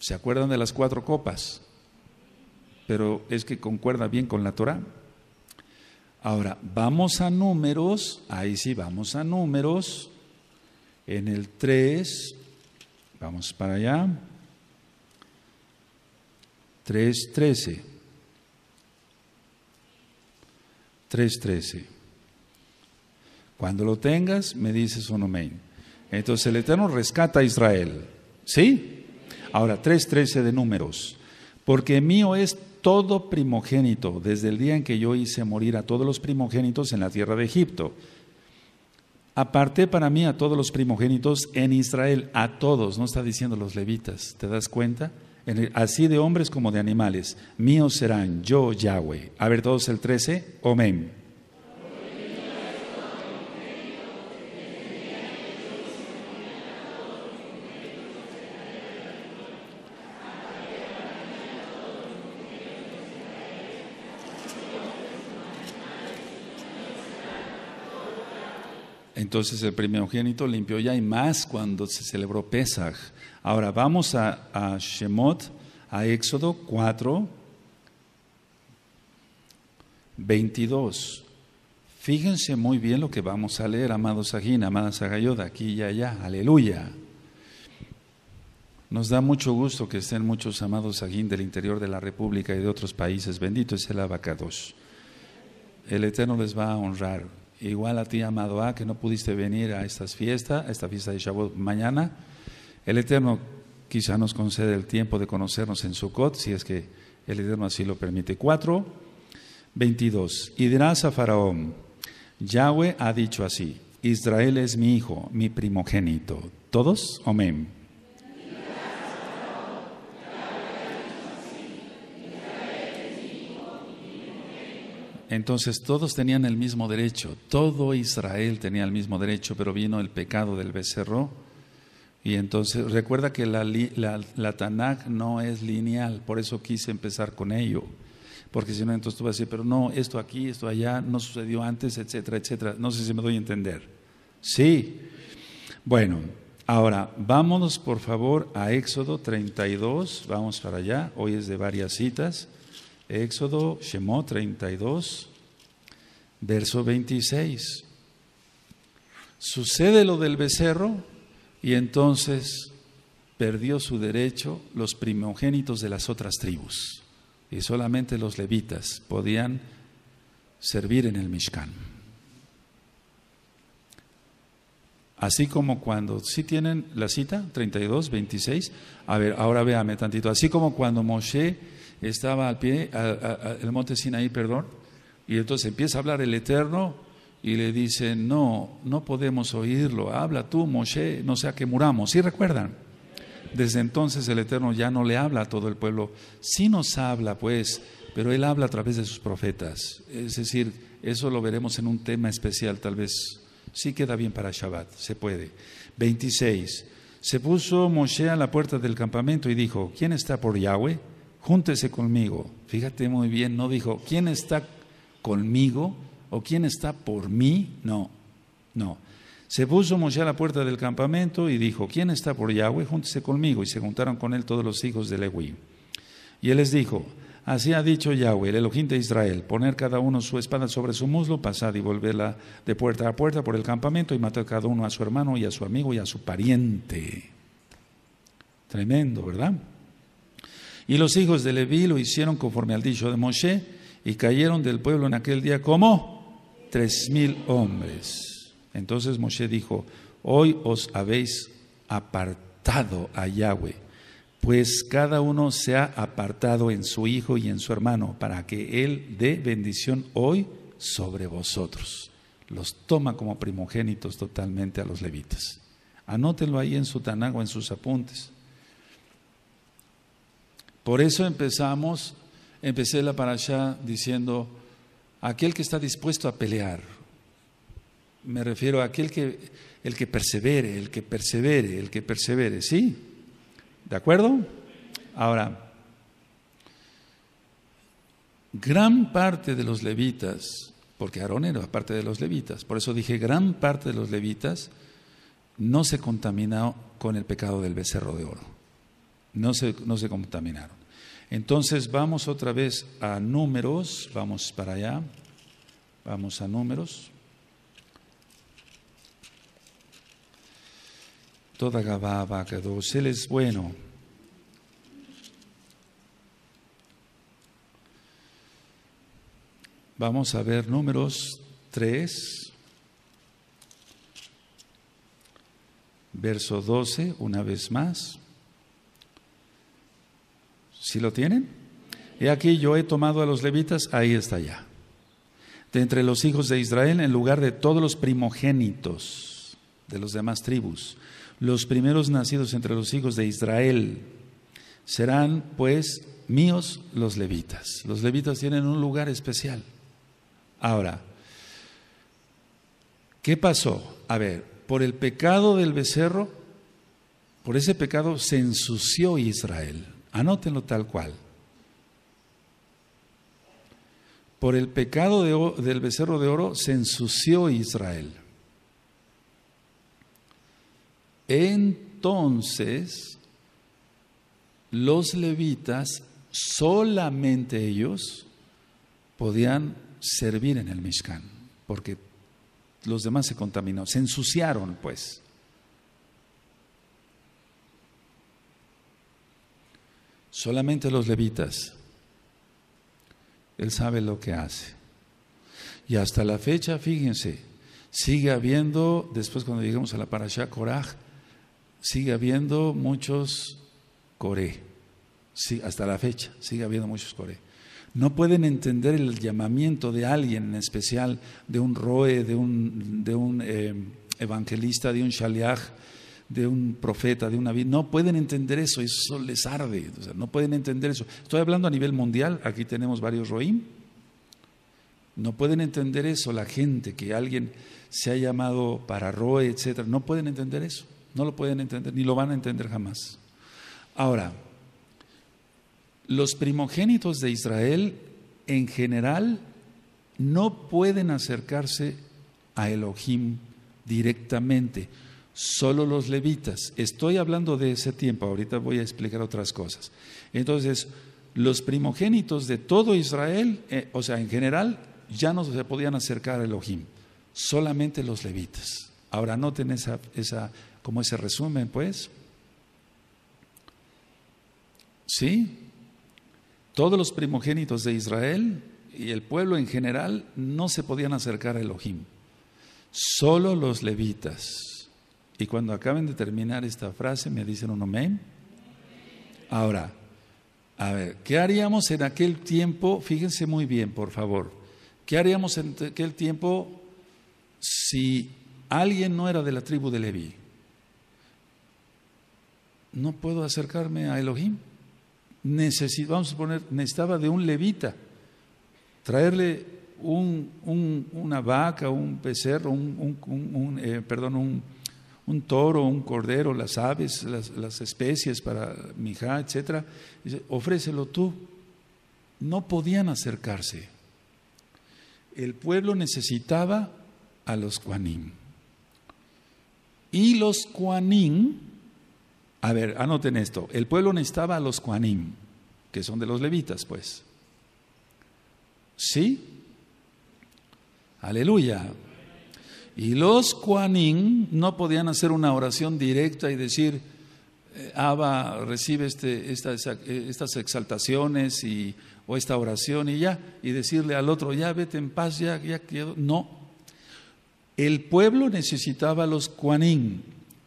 A: ¿Se acuerdan de las cuatro copas? Pero es que concuerda bien con la Torah. Ahora, vamos a números, ahí sí vamos a números, en el 3, vamos para allá, 3.13, 3.13. Cuando lo tengas, me dices un amén. Entonces el Eterno rescata a Israel, ¿sí? Ahora, 3.13 de números, porque mío es todo primogénito, desde el día en que yo hice morir a todos los primogénitos en la tierra de Egipto. Aparté para mí a todos los primogénitos en Israel, a todos, no está diciendo los levitas, ¿te das cuenta? así de hombres como de animales, míos serán, yo Yahweh. A ver todos el 13, amén. Entonces el primogénito limpió ya y más cuando se celebró Pesaj. Ahora vamos a, Shemot, a Éxodo 4, 22. Fíjense muy bien lo que vamos a leer, amados Sajín, amada de aquí y allá, aleluya. Nos da mucho gusto que estén muchos amados Sajín del interior de la República y de otros países. Bendito es el abacados. El Eterno les va a honrar igual a ti, amado A, que no pudiste venir a estas fiestas, a esta fiesta de Shavuot mañana. El Eterno quizá nos concede el tiempo de conocernos en Sukkot, si es que el Eterno así lo permite. 4, 22. Y dirás a Faraón, Yahweh ha dicho así, Israel es mi hijo, mi primogénito. ¿Todos? Amén. Entonces todos tenían el mismo derecho, todo Israel tenía el mismo derecho, pero vino el pecado del becerro. Y entonces recuerda que la, la, Tanakh no es lineal, por eso quise empezar con ello. Porque si no, entonces tú vas a decir, pero no, esto aquí, esto allá, no sucedió antes, etcétera, etcétera. No sé si me doy a entender. Sí. Bueno, ahora vámonos por favor a Éxodo 32, vamos para allá, hoy es de varias citas. Éxodo, Shemó 32, verso 26. Sucede lo del becerro y entonces perdió su derecho los primogénitos de las otras tribus y solamente los levitas podían servir en el Mishkan. Así como cuando, ¿sí tienen la cita? 32, 26. A ver, ahora véame tantito. Así como cuando Moshe estaba al pie, el monte Sinaí, perdón, y entonces empieza a hablar el Eterno y le dice, no, no podemos oírlo, habla tú, Moshe, no sea que muramos. ¿Sí recuerdan? Desde entonces el Eterno ya no le habla a todo el pueblo, sí nos habla pues, pero él habla a través de sus profetas. Es decir, eso lo veremos en un tema especial tal vez. Sí queda bien para Shabbat, se puede. 26. Se puso Moshe a la puerta del campamento y dijo, ¿quién está por Yahweh? júntese conmigo. Fíjate muy bien, no dijo, ¿quién está conmigo o quién está por mí? No, no. Se puso Moshe a la puerta del campamento y dijo, ¿quién está por Yahweh? Júntese conmigo. Y se juntaron con él todos los hijos de Lewi. Y él les dijo, Así ha dicho Yahweh, el Elohim de Israel, poner cada uno su espada sobre su muslo, pasad y volverla de puerta a puerta por el campamento y matar cada uno a su hermano y a su amigo y a su pariente. Tremendo, ¿verdad? Y los hijos de Leví lo hicieron conforme al dicho de Moshe y cayeron del pueblo en aquel día como tres mil hombres. Entonces Moshe dijo, hoy os habéis apartado a Yahweh, pues cada uno se ha apartado en su hijo y en su hermano para que él dé bendición hoy sobre vosotros. Los toma como primogénitos totalmente a los levitas. Anótenlo ahí en su tanago, en sus apuntes. Por eso empezamos, empecé la parasha diciendo, aquel que está dispuesto a pelear, me refiero a aquel que, el que persevere, el que persevere, el que persevere, ¿sí? ¿De acuerdo? Ahora, gran parte de los levitas, porque Aarón era parte de los levitas, por eso dije gran parte de los levitas, no se contaminó con el pecado del becerro de oro. No se, no se contaminaron. Entonces vamos otra vez a números, vamos para allá, vamos a números. Toda Gababa, quedó, Él es bueno. Vamos a ver números 3, verso 12, una vez más si lo tienen? He aquí yo he tomado a los levitas, ahí está ya. De entre los hijos de Israel, en lugar de todos los primogénitos de los demás tribus, los primeros nacidos entre los hijos de Israel, serán pues míos los levitas. Los levitas tienen un lugar especial. Ahora, ¿qué pasó? A ver, por el pecado del becerro, por ese pecado se ensució Israel. Anótenlo tal cual. Por el pecado del becerro de oro se ensució Israel. Entonces, los levitas, solamente ellos, podían servir en el Mishkan, porque los demás se contaminaron, se ensuciaron, pues. solamente los levitas. Él sabe lo que hace. Y hasta la fecha, fíjense, sigue habiendo, después cuando llegamos a la parasha Koraj, sigue habiendo muchos Coré. Sí, hasta la fecha, sigue habiendo muchos Coré. No pueden entender el llamamiento de alguien en especial, de un Roe, de un, de un eh, evangelista, de un Shaliach, de un profeta, de una vida. No pueden entender eso, eso les arde, no pueden entender eso. Estoy hablando a nivel mundial, aquí tenemos varios Roim. No pueden entender eso la gente, que alguien se ha llamado para Roe, etcétera. No pueden entender eso, no lo pueden entender, ni lo van a entender jamás. Ahora, los primogénitos de Israel en general no pueden acercarse a Elohim directamente solo los levitas. Estoy hablando de ese tiempo, ahorita voy a explicar otras cosas. Entonces, los primogénitos de todo Israel, eh, o sea, en general, ya no se podían acercar a Elohim, solamente los levitas. Ahora noten esa, esa, como ese resumen, pues. ¿Sí? Todos los primogénitos de Israel y el pueblo en general no se podían acercar a Elohim, solo los levitas. Y cuando acaben de terminar esta frase, me dicen un amén. Ahora, a ver, ¿qué haríamos en aquel tiempo? Fíjense muy bien, por favor. ¿Qué haríamos en aquel tiempo si alguien no era de la tribu de Levi No puedo acercarme a Elohim. Necesit vamos a poner, necesitaba de un levita, traerle un, una vaca, un becerro, un, eh, perdón, un, un toro, un cordero, las aves, las, especies para mija, etc. Dice, ofrécelo tú. No podían acercarse. El pueblo necesitaba a los cuanín. Y los cuanín, a ver, anoten esto, el pueblo necesitaba a los cuanín, que son de los levitas, pues. ¿Sí? Aleluya. Y los Kuanin no podían hacer una oración directa y decir, eh, Abba recibe este, estas, eh, estas exaltaciones y, o esta oración y ya, y decirle al otro, ya vete en paz, ya, ya quedo. No. El pueblo necesitaba a los Kuanin,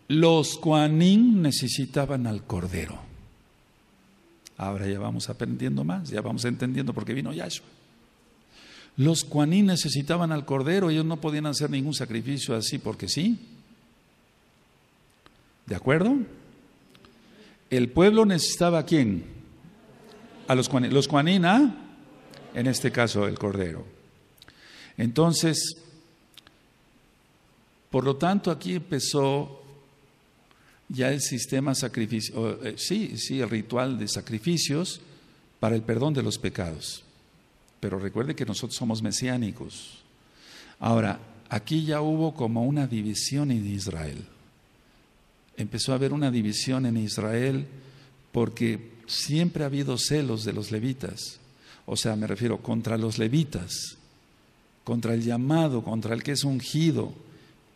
A: los Kuanin necesitaban al Cordero. Ahora ya vamos aprendiendo más, ya vamos entendiendo por qué vino Yahshua. Los cuaní necesitaban al cordero, ellos no podían hacer ningún sacrificio así porque sí. ¿De acuerdo? El pueblo necesitaba a quién? A los cuaní. Los en este caso el cordero. Entonces, por lo tanto, aquí empezó ya el sistema sacrificio, eh, sí, sí, el ritual de sacrificios para el perdón de los pecados. Pero recuerde que nosotros somos mesiánicos. Ahora, aquí ya hubo como una división en Israel. Empezó a haber una división en Israel porque siempre ha habido celos de los levitas. O sea, me refiero contra los levitas, contra el llamado, contra el que es ungido.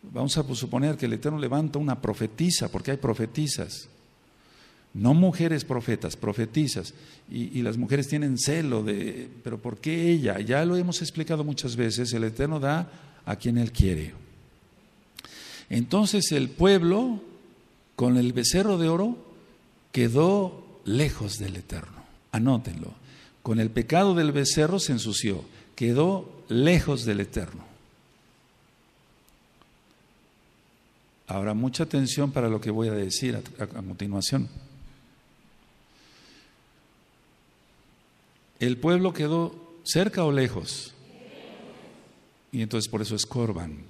A: Vamos a suponer que el Eterno levanta una profetisa, porque hay profetisas no mujeres profetas, profetizas, y, las mujeres tienen celo de, pero ¿por qué ella? Ya lo hemos explicado muchas veces, el Eterno da a quien Él quiere. Entonces el pueblo, con el becerro de oro, quedó lejos del Eterno. Anótenlo. Con el pecado del becerro se ensució, quedó lejos del Eterno. Habrá mucha atención para lo que voy a decir a continuación. ¿El pueblo quedó cerca o lejos? Y entonces por eso es Corban,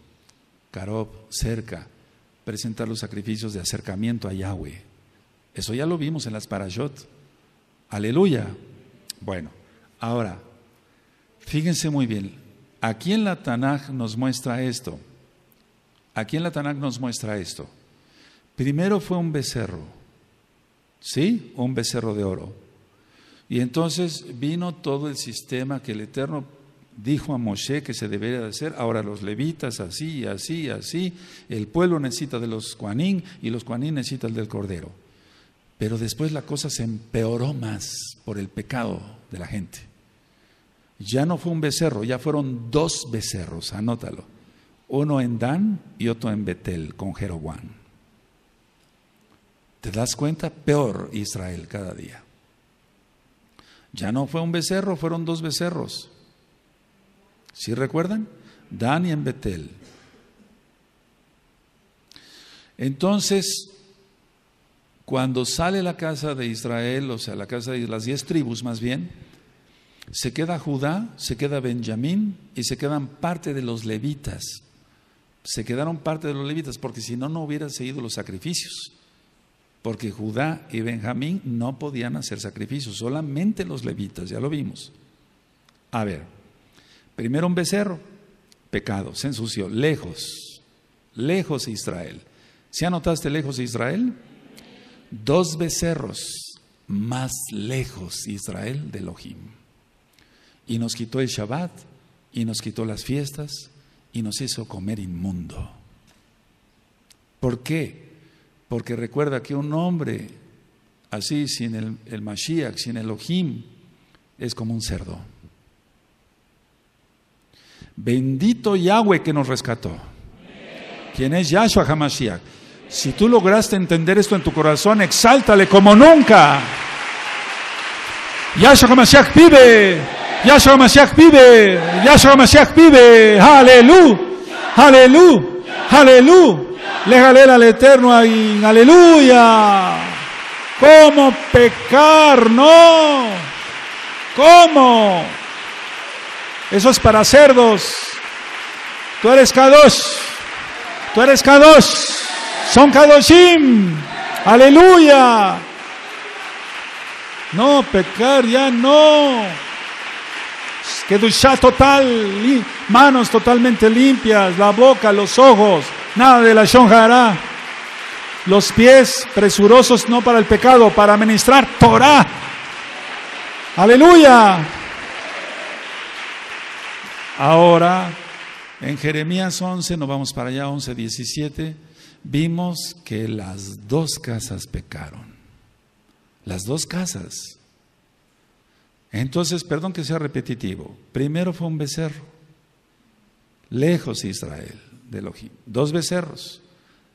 A: Karob, cerca, presentar los sacrificios de acercamiento a Yahweh. Eso ya lo vimos en las parashot. Aleluya. Bueno, ahora, fíjense muy bien, aquí en la Tanaj nos muestra esto. Aquí en la Tanaj nos muestra esto. Primero fue un becerro, ¿sí? Un becerro de oro. Y entonces vino todo el sistema que el Eterno dijo a Moshe que se debería de hacer. Ahora los levitas, así, así, así. El pueblo necesita de los cuanín y los cuanín necesitan del cordero. Pero después la cosa se empeoró más por el pecado de la gente. Ya no fue un becerro, ya fueron dos becerros, anótalo. Uno en Dan y otro en Betel con Jeroboam. ¿Te das cuenta? Peor Israel cada día. Ya no fue un becerro, fueron dos becerros. ¿Sí recuerdan? Dan y en Betel. Entonces, cuando sale la casa de Israel, o sea, la casa de las diez tribus más bien, se queda Judá, se queda Benjamín y se quedan parte de los levitas. Se quedaron parte de los levitas porque si no, no hubieran seguido los sacrificios porque Judá y Benjamín no podían hacer sacrificios, solamente los levitas, ya lo vimos. A ver, primero un becerro, pecado, se ensució, lejos, lejos Israel. ¿Se anotaste lejos Israel? Dos becerros más lejos Israel de Elohim. Y nos quitó el Shabbat, y nos quitó las fiestas, y nos hizo comer inmundo. ¿Por qué? Porque recuerda que un hombre así, sin el, el Mashiach, sin el Elohim, es como un cerdo. Bendito Yahweh que nos rescató. ¿Quién es Yahshua HaMashiach. Si tú lograste entender esto en tu corazón, exáltale como nunca.
B: Yahshua HaMashiach vive. Yahshua HaMashiach vive. Yahshua HaMashiach vive. Aleluya. Aleluya. Aleluya. Le al Eterno ahí. Aleluya. ¿Cómo pecar? No. ¿Cómo? Eso es para cerdos. Tú eres K2. Tú eres K2. Son Kadoshim. Aleluya. No, pecar ya no que Kedushá total, manos totalmente limpias, la boca, los ojos, nada de la shonjara, Los pies presurosos no para el pecado, para ministrar Torah.
A: Aleluya. Ahora, en Jeremías 11, nos vamos para allá, 11, 17, vimos que las dos casas pecaron. Las dos casas. Entonces, perdón que sea repetitivo, primero fue un becerro, lejos de Israel, de Elohim, dos becerros,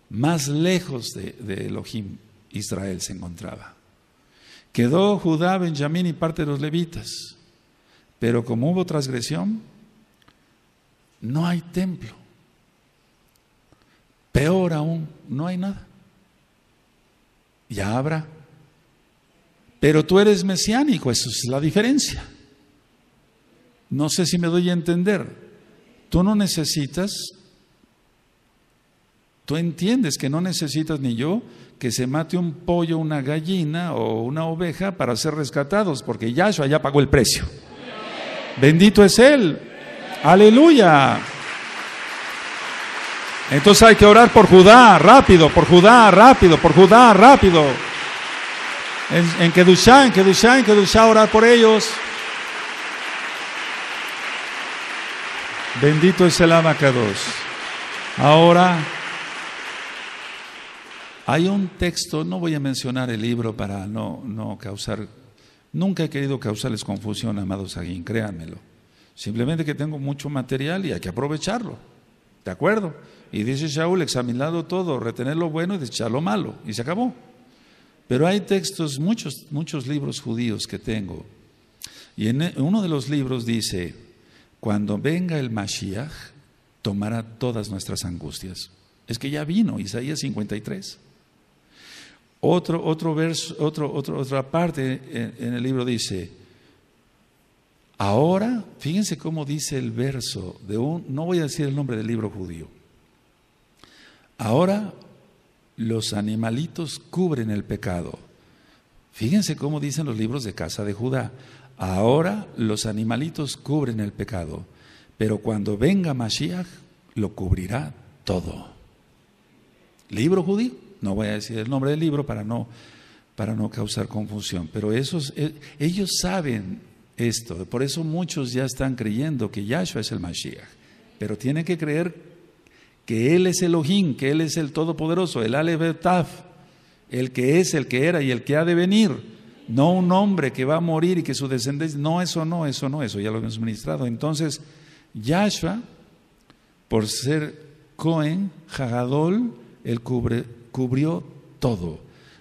A: más lejos de, de Elohim Israel se encontraba. Quedó Judá, Benjamín y parte de los levitas, pero como hubo transgresión, no hay templo. Peor aún, no hay nada. Ya habrá. Pero tú eres mesiánico, eso es la diferencia. No sé si me doy a entender. Tú no necesitas, tú entiendes que no necesitas ni yo que se mate un pollo, una gallina o una oveja para ser rescatados, porque Yahshua ya pagó el precio. Bendito es Él. Aleluya. Entonces hay que orar por Judá, rápido, por Judá,
B: rápido, por Judá, rápido. En, que Kedushá, en Kedushá, en Kedushá, orar por ellos. Bendito
A: es el amacados. Ahora, hay un texto, no voy a mencionar el libro para no, no causar, nunca he querido causarles confusión, amados Aguín, créanmelo. Simplemente que tengo mucho material y hay que aprovecharlo. ¿De acuerdo? Y dice Shaul, examinado todo, retener lo bueno y desechar lo malo. Y se acabó. Pero hay textos, muchos, muchos libros judíos que tengo. Y en e, uno de los libros dice, cuando venga el Mashiach, tomará todas nuestras angustias. Es que ya vino, Isaías 53. Otro, otro verso, otro, otra parte en, en el libro dice, ahora, fíjense cómo dice el verso de un, no voy a decir el nombre del libro judío, ahora los animalitos cubren el pecado. Fíjense cómo dicen los libros de casa de Judá. Ahora los animalitos cubren el pecado, pero cuando venga Mashiach lo cubrirá todo. Libro judío, no voy a decir el nombre del libro para no, para no causar confusión, pero e, ellos saben esto, por eso muchos ya están creyendo que Yahshua es el Mashiach, pero tienen que creer que Él es el ojín que Él es el Todopoderoso, el libertad el que es, el que era y el que ha de venir. No un hombre que va a morir y que su descendencia. No, eso no, eso no, eso ya lo hemos ministrado. Entonces, Yahshua, por ser Cohen, Jagadol, Él cubrió todo,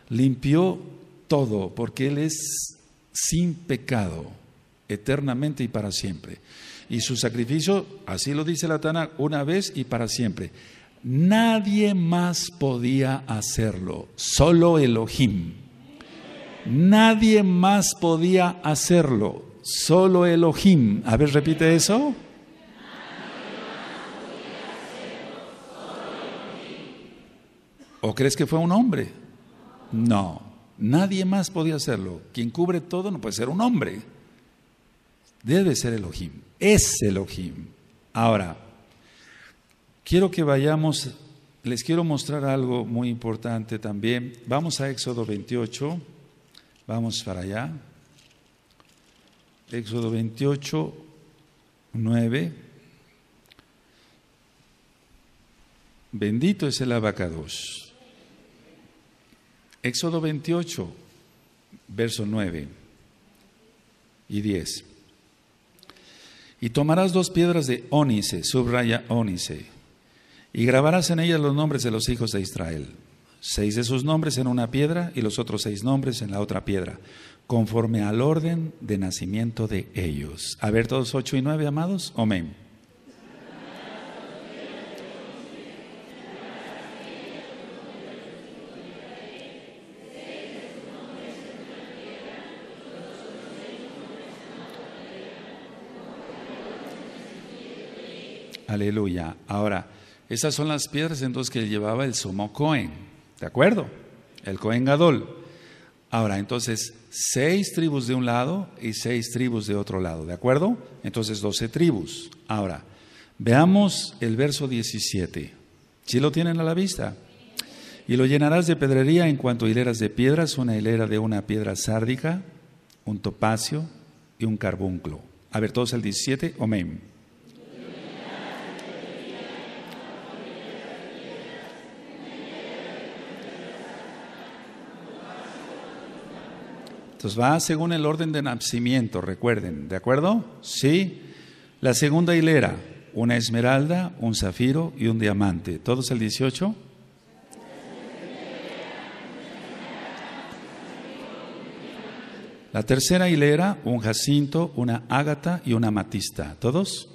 A: limpió todo, porque Él es sin pecado, eternamente y para siempre. Y su sacrificio, así lo dice la Tana, una vez y para siempre. Nadie más podía hacerlo, solo Elohim. Nadie más podía hacerlo, solo Elohim. A ver, repite eso. ¿O crees que fue un hombre? No, nadie más podía hacerlo. Quien cubre todo no puede ser un hombre. Debe ser Elohim. Es Elohim. Ahora, quiero que vayamos, les quiero mostrar algo muy importante también. Vamos a Éxodo 28. Vamos para allá. Éxodo 28, 9. Bendito es el abacados. Éxodo 28, verso 9 y 10. Y tomarás dos piedras de ónice, subraya ónice, y grabarás en ellas los nombres de los hijos de Israel. Seis de sus nombres en una piedra y los otros seis nombres en la otra piedra, conforme al orden de nacimiento de ellos. A ver todos ocho y nueve, amados. Amén. Aleluya. Ahora, esas son las piedras entonces que llevaba el sumo Cohen, ¿de acuerdo? El Cohen Gadol. Ahora, entonces, seis tribus de un lado y seis tribus de otro lado, ¿de acuerdo? Entonces, doce tribus. Ahora, veamos el verso 17. ¿Sí lo tienen a la vista? Y lo llenarás de pedrería en cuanto a hileras de piedras, una hilera de una piedra sárdica, un topacio y un carbunclo. A ver, todos el 17, amén. Entonces va según el orden de nacimiento, recuerden, ¿de acuerdo? Sí. La segunda hilera, una esmeralda, un zafiro y un diamante. ¿Todos el 18? La tercera hilera, un jacinto, una ágata y una amatista ¿Todos?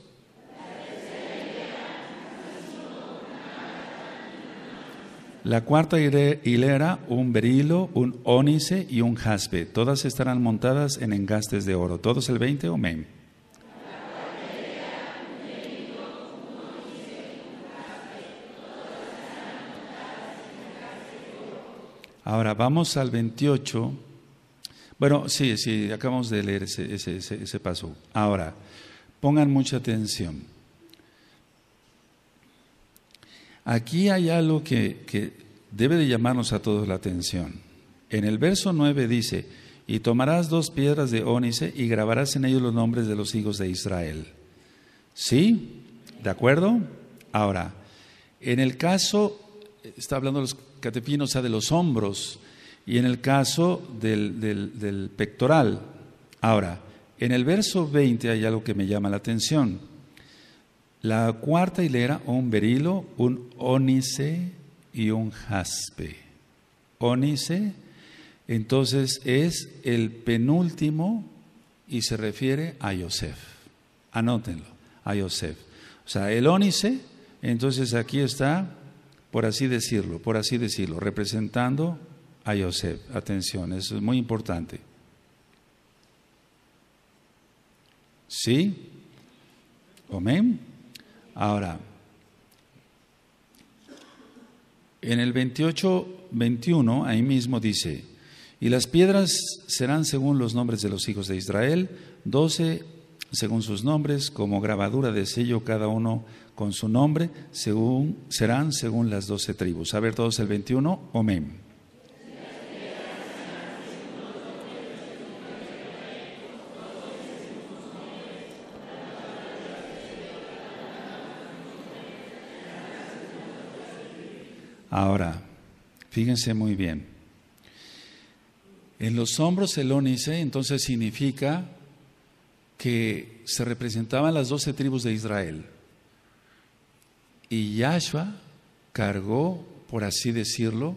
A: La cuarta hilera, un berilo, un ónice y un jaspe. Todas estarán montadas en engastes de oro. Todos el 20, menos. Ahora vamos al 28. Bueno, sí, sí, acabamos de leer ese paso. Ahora, pongan mucha atención. Aquí hay algo que, debe de llamarnos a todos la atención. En el verso 9 dice, y tomarás dos piedras de ónice y grabarás en ellos los nombres de los hijos de Israel. ¿Sí? ¿De acuerdo? Ahora, en el caso, está hablando los catepinos, o de los hombros, y en el caso del, del, del pectoral. Ahora, en el verso 20 hay algo que me llama la atención. La cuarta hilera, un berilo, un ónice y un jaspe. Ónice, entonces es el penúltimo y se refiere a Yosef. Anótenlo, a Yosef. O sea, el ónice, entonces aquí está, por así decirlo, por así decirlo, representando a Yosef. Atención, eso es muy importante. ¿Sí? Amén. Ahora, en el 28, 21, ahí mismo dice, y las piedras serán según los nombres de los hijos de Israel, doce según sus nombres, como grabadura de sello cada uno con su nombre, según, serán según las doce tribus. A ver todos el 21, amén. Ahora, fíjense muy bien. En los hombros el ónice entonces significa que se representaban las doce tribus de Israel. Y Yahshua cargó, por así decirlo,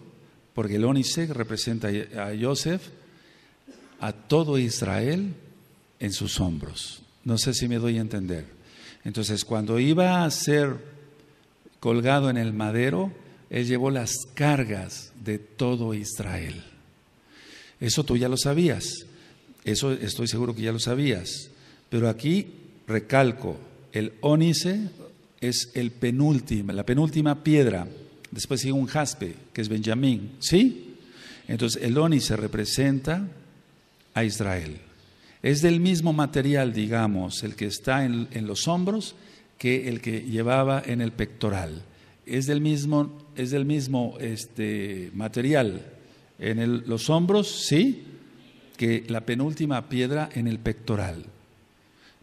A: porque el onice representa a Joseph a todo Israel en sus hombros. No sé si me doy a entender. Entonces, cuando iba a ser colgado en el madero, él llevó las cargas de todo Israel. Eso tú ya lo sabías, eso estoy seguro que ya lo sabías, pero aquí recalco, el ónice es el la penúltima piedra, después sigue un jaspe, que es Benjamín, ¿sí? Entonces el ónice representa a Israel. Es del mismo material, digamos, el que está en los hombros que el que llevaba en el pectoral es del mismo, es del mismo este, material. En los hombros, sí, que la penúltima piedra en el pectoral.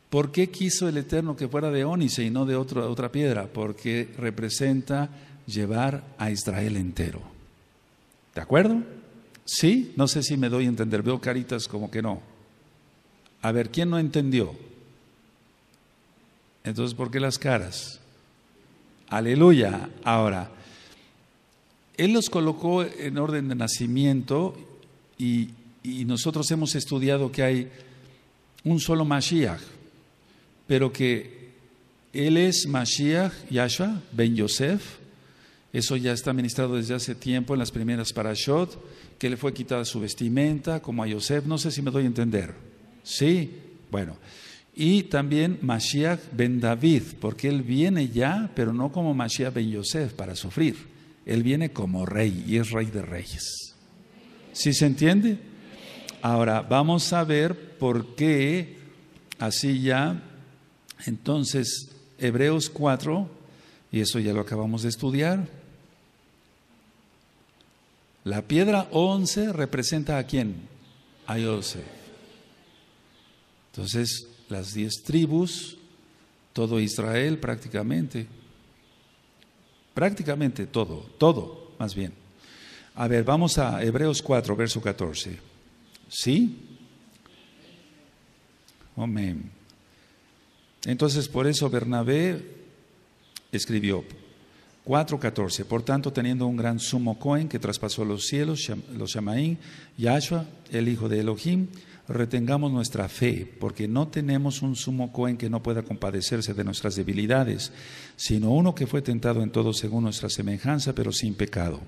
A: ¿Por qué quiso el Eterno que fuera de ónice y no de otra piedra? Porque representa llevar a Israel entero. ¿De acuerdo? ¿Sí? No sé si me doy a entender. Veo caritas como que no. A ver, ¿quién no entendió? Entonces, ¿por qué las caras? Aleluya. Ahora, Él los colocó en orden de nacimiento y, nosotros hemos estudiado que hay un solo Mashiach, pero que Él es Mashiach, Yasha, Ben Yosef. Eso ya está ministrado desde hace tiempo en las primeras parashot, que le fue quitada su vestimenta, como a Yosef. No sé si me doy a entender. Sí, bueno. Y también Mashiach ben David, porque él viene ya, pero no como Mashiach ben Yosef para sufrir. Él viene como rey y es rey de reyes. ¿Sí se entiende? Ahora, vamos a ver por qué así ya, entonces, Hebreos 4, y eso ya lo acabamos de estudiar. La piedra 11 representa a quién? A Yosef. Entonces, las diez tribus, todo Israel prácticamente, prácticamente todo, todo más bien. A ver, vamos a Hebreos 4, verso 14. ¿Sí? Amén. Entonces, por eso Bernabé escribió 14, Por tanto, teniendo un gran sumo Cohen que traspasó los cielos, los Shamaín, Yahshua, el hijo de Elohim, retengamos nuestra fe, porque no tenemos un sumo Cohen que no pueda compadecerse de nuestras debilidades, sino uno que fue tentado en todo según nuestra semejanza, pero sin pecado.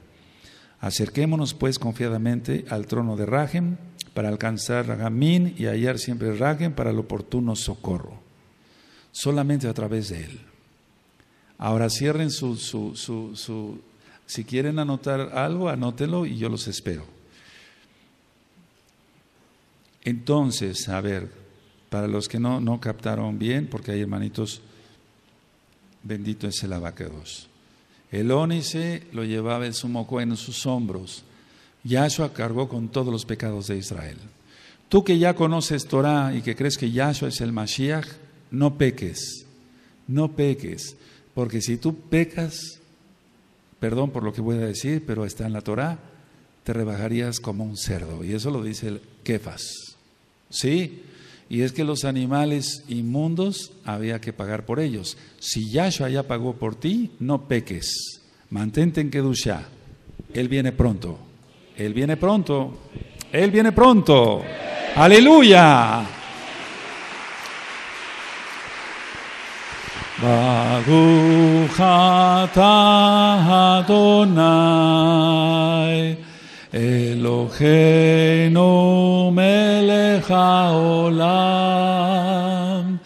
A: Acerquémonos pues confiadamente al trono de Rahem para alcanzar Ragamín y hallar siempre Rahem para el oportuno socorro, solamente a través de él. Ahora cierren su, su, su, su si quieren anotar algo, anótelo y yo los espero. Entonces, a ver, para los que no, no captaron bien, porque hay hermanitos, bendito es el abacados. El ónice lo llevaba su sumo en sus hombros. Yahshua cargó con todos los pecados de Israel. Tú que ya conoces Torah y que crees que Yahshua es el Mashiach, no peques, no peques, porque si tú pecas, perdón por lo que voy a decir, pero está en la Torah, te rebajarías como un cerdo. Y eso lo dice el Kefas. ¿sí? Y es que los animales inmundos había que pagar por ellos. Si Yahshua ya pagó por ti, no peques. Mantente en Kedusha. Él viene pronto. Él viene pronto. Él viene pronto. Aleluya.
B: ΕΛΟΧΕΙΝΟ μελεχα ολάμ,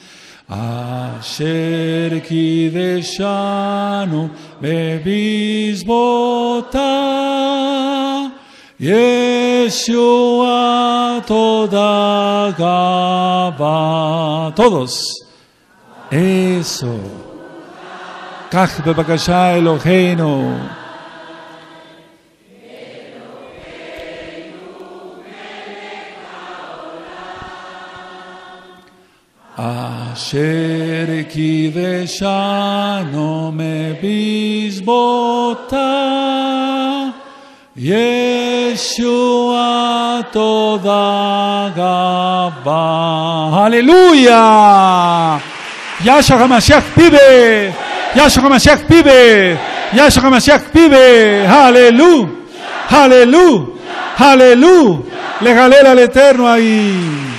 B: Ασέρ κυδεσάνο με βυσμότα, Ιεσιώα το δαγαβά. Τόδος. Έσο. Κάχ πεπακασά ΕΛΟΧΕΙΝΟ Ασέρ κι δε σάνο με πισμότα, Ιεσουά το δαγαβά. Αλληλούια! Γεια σου αγαμασιάχ πίβε! Γεια σου αγαμασιάχ πίβε! Γεια σου αγαμασιάχ πίβε! Αλληλού! Αλληλού! Αλληλού! Λεγαλέλα λετέρνου αγίου!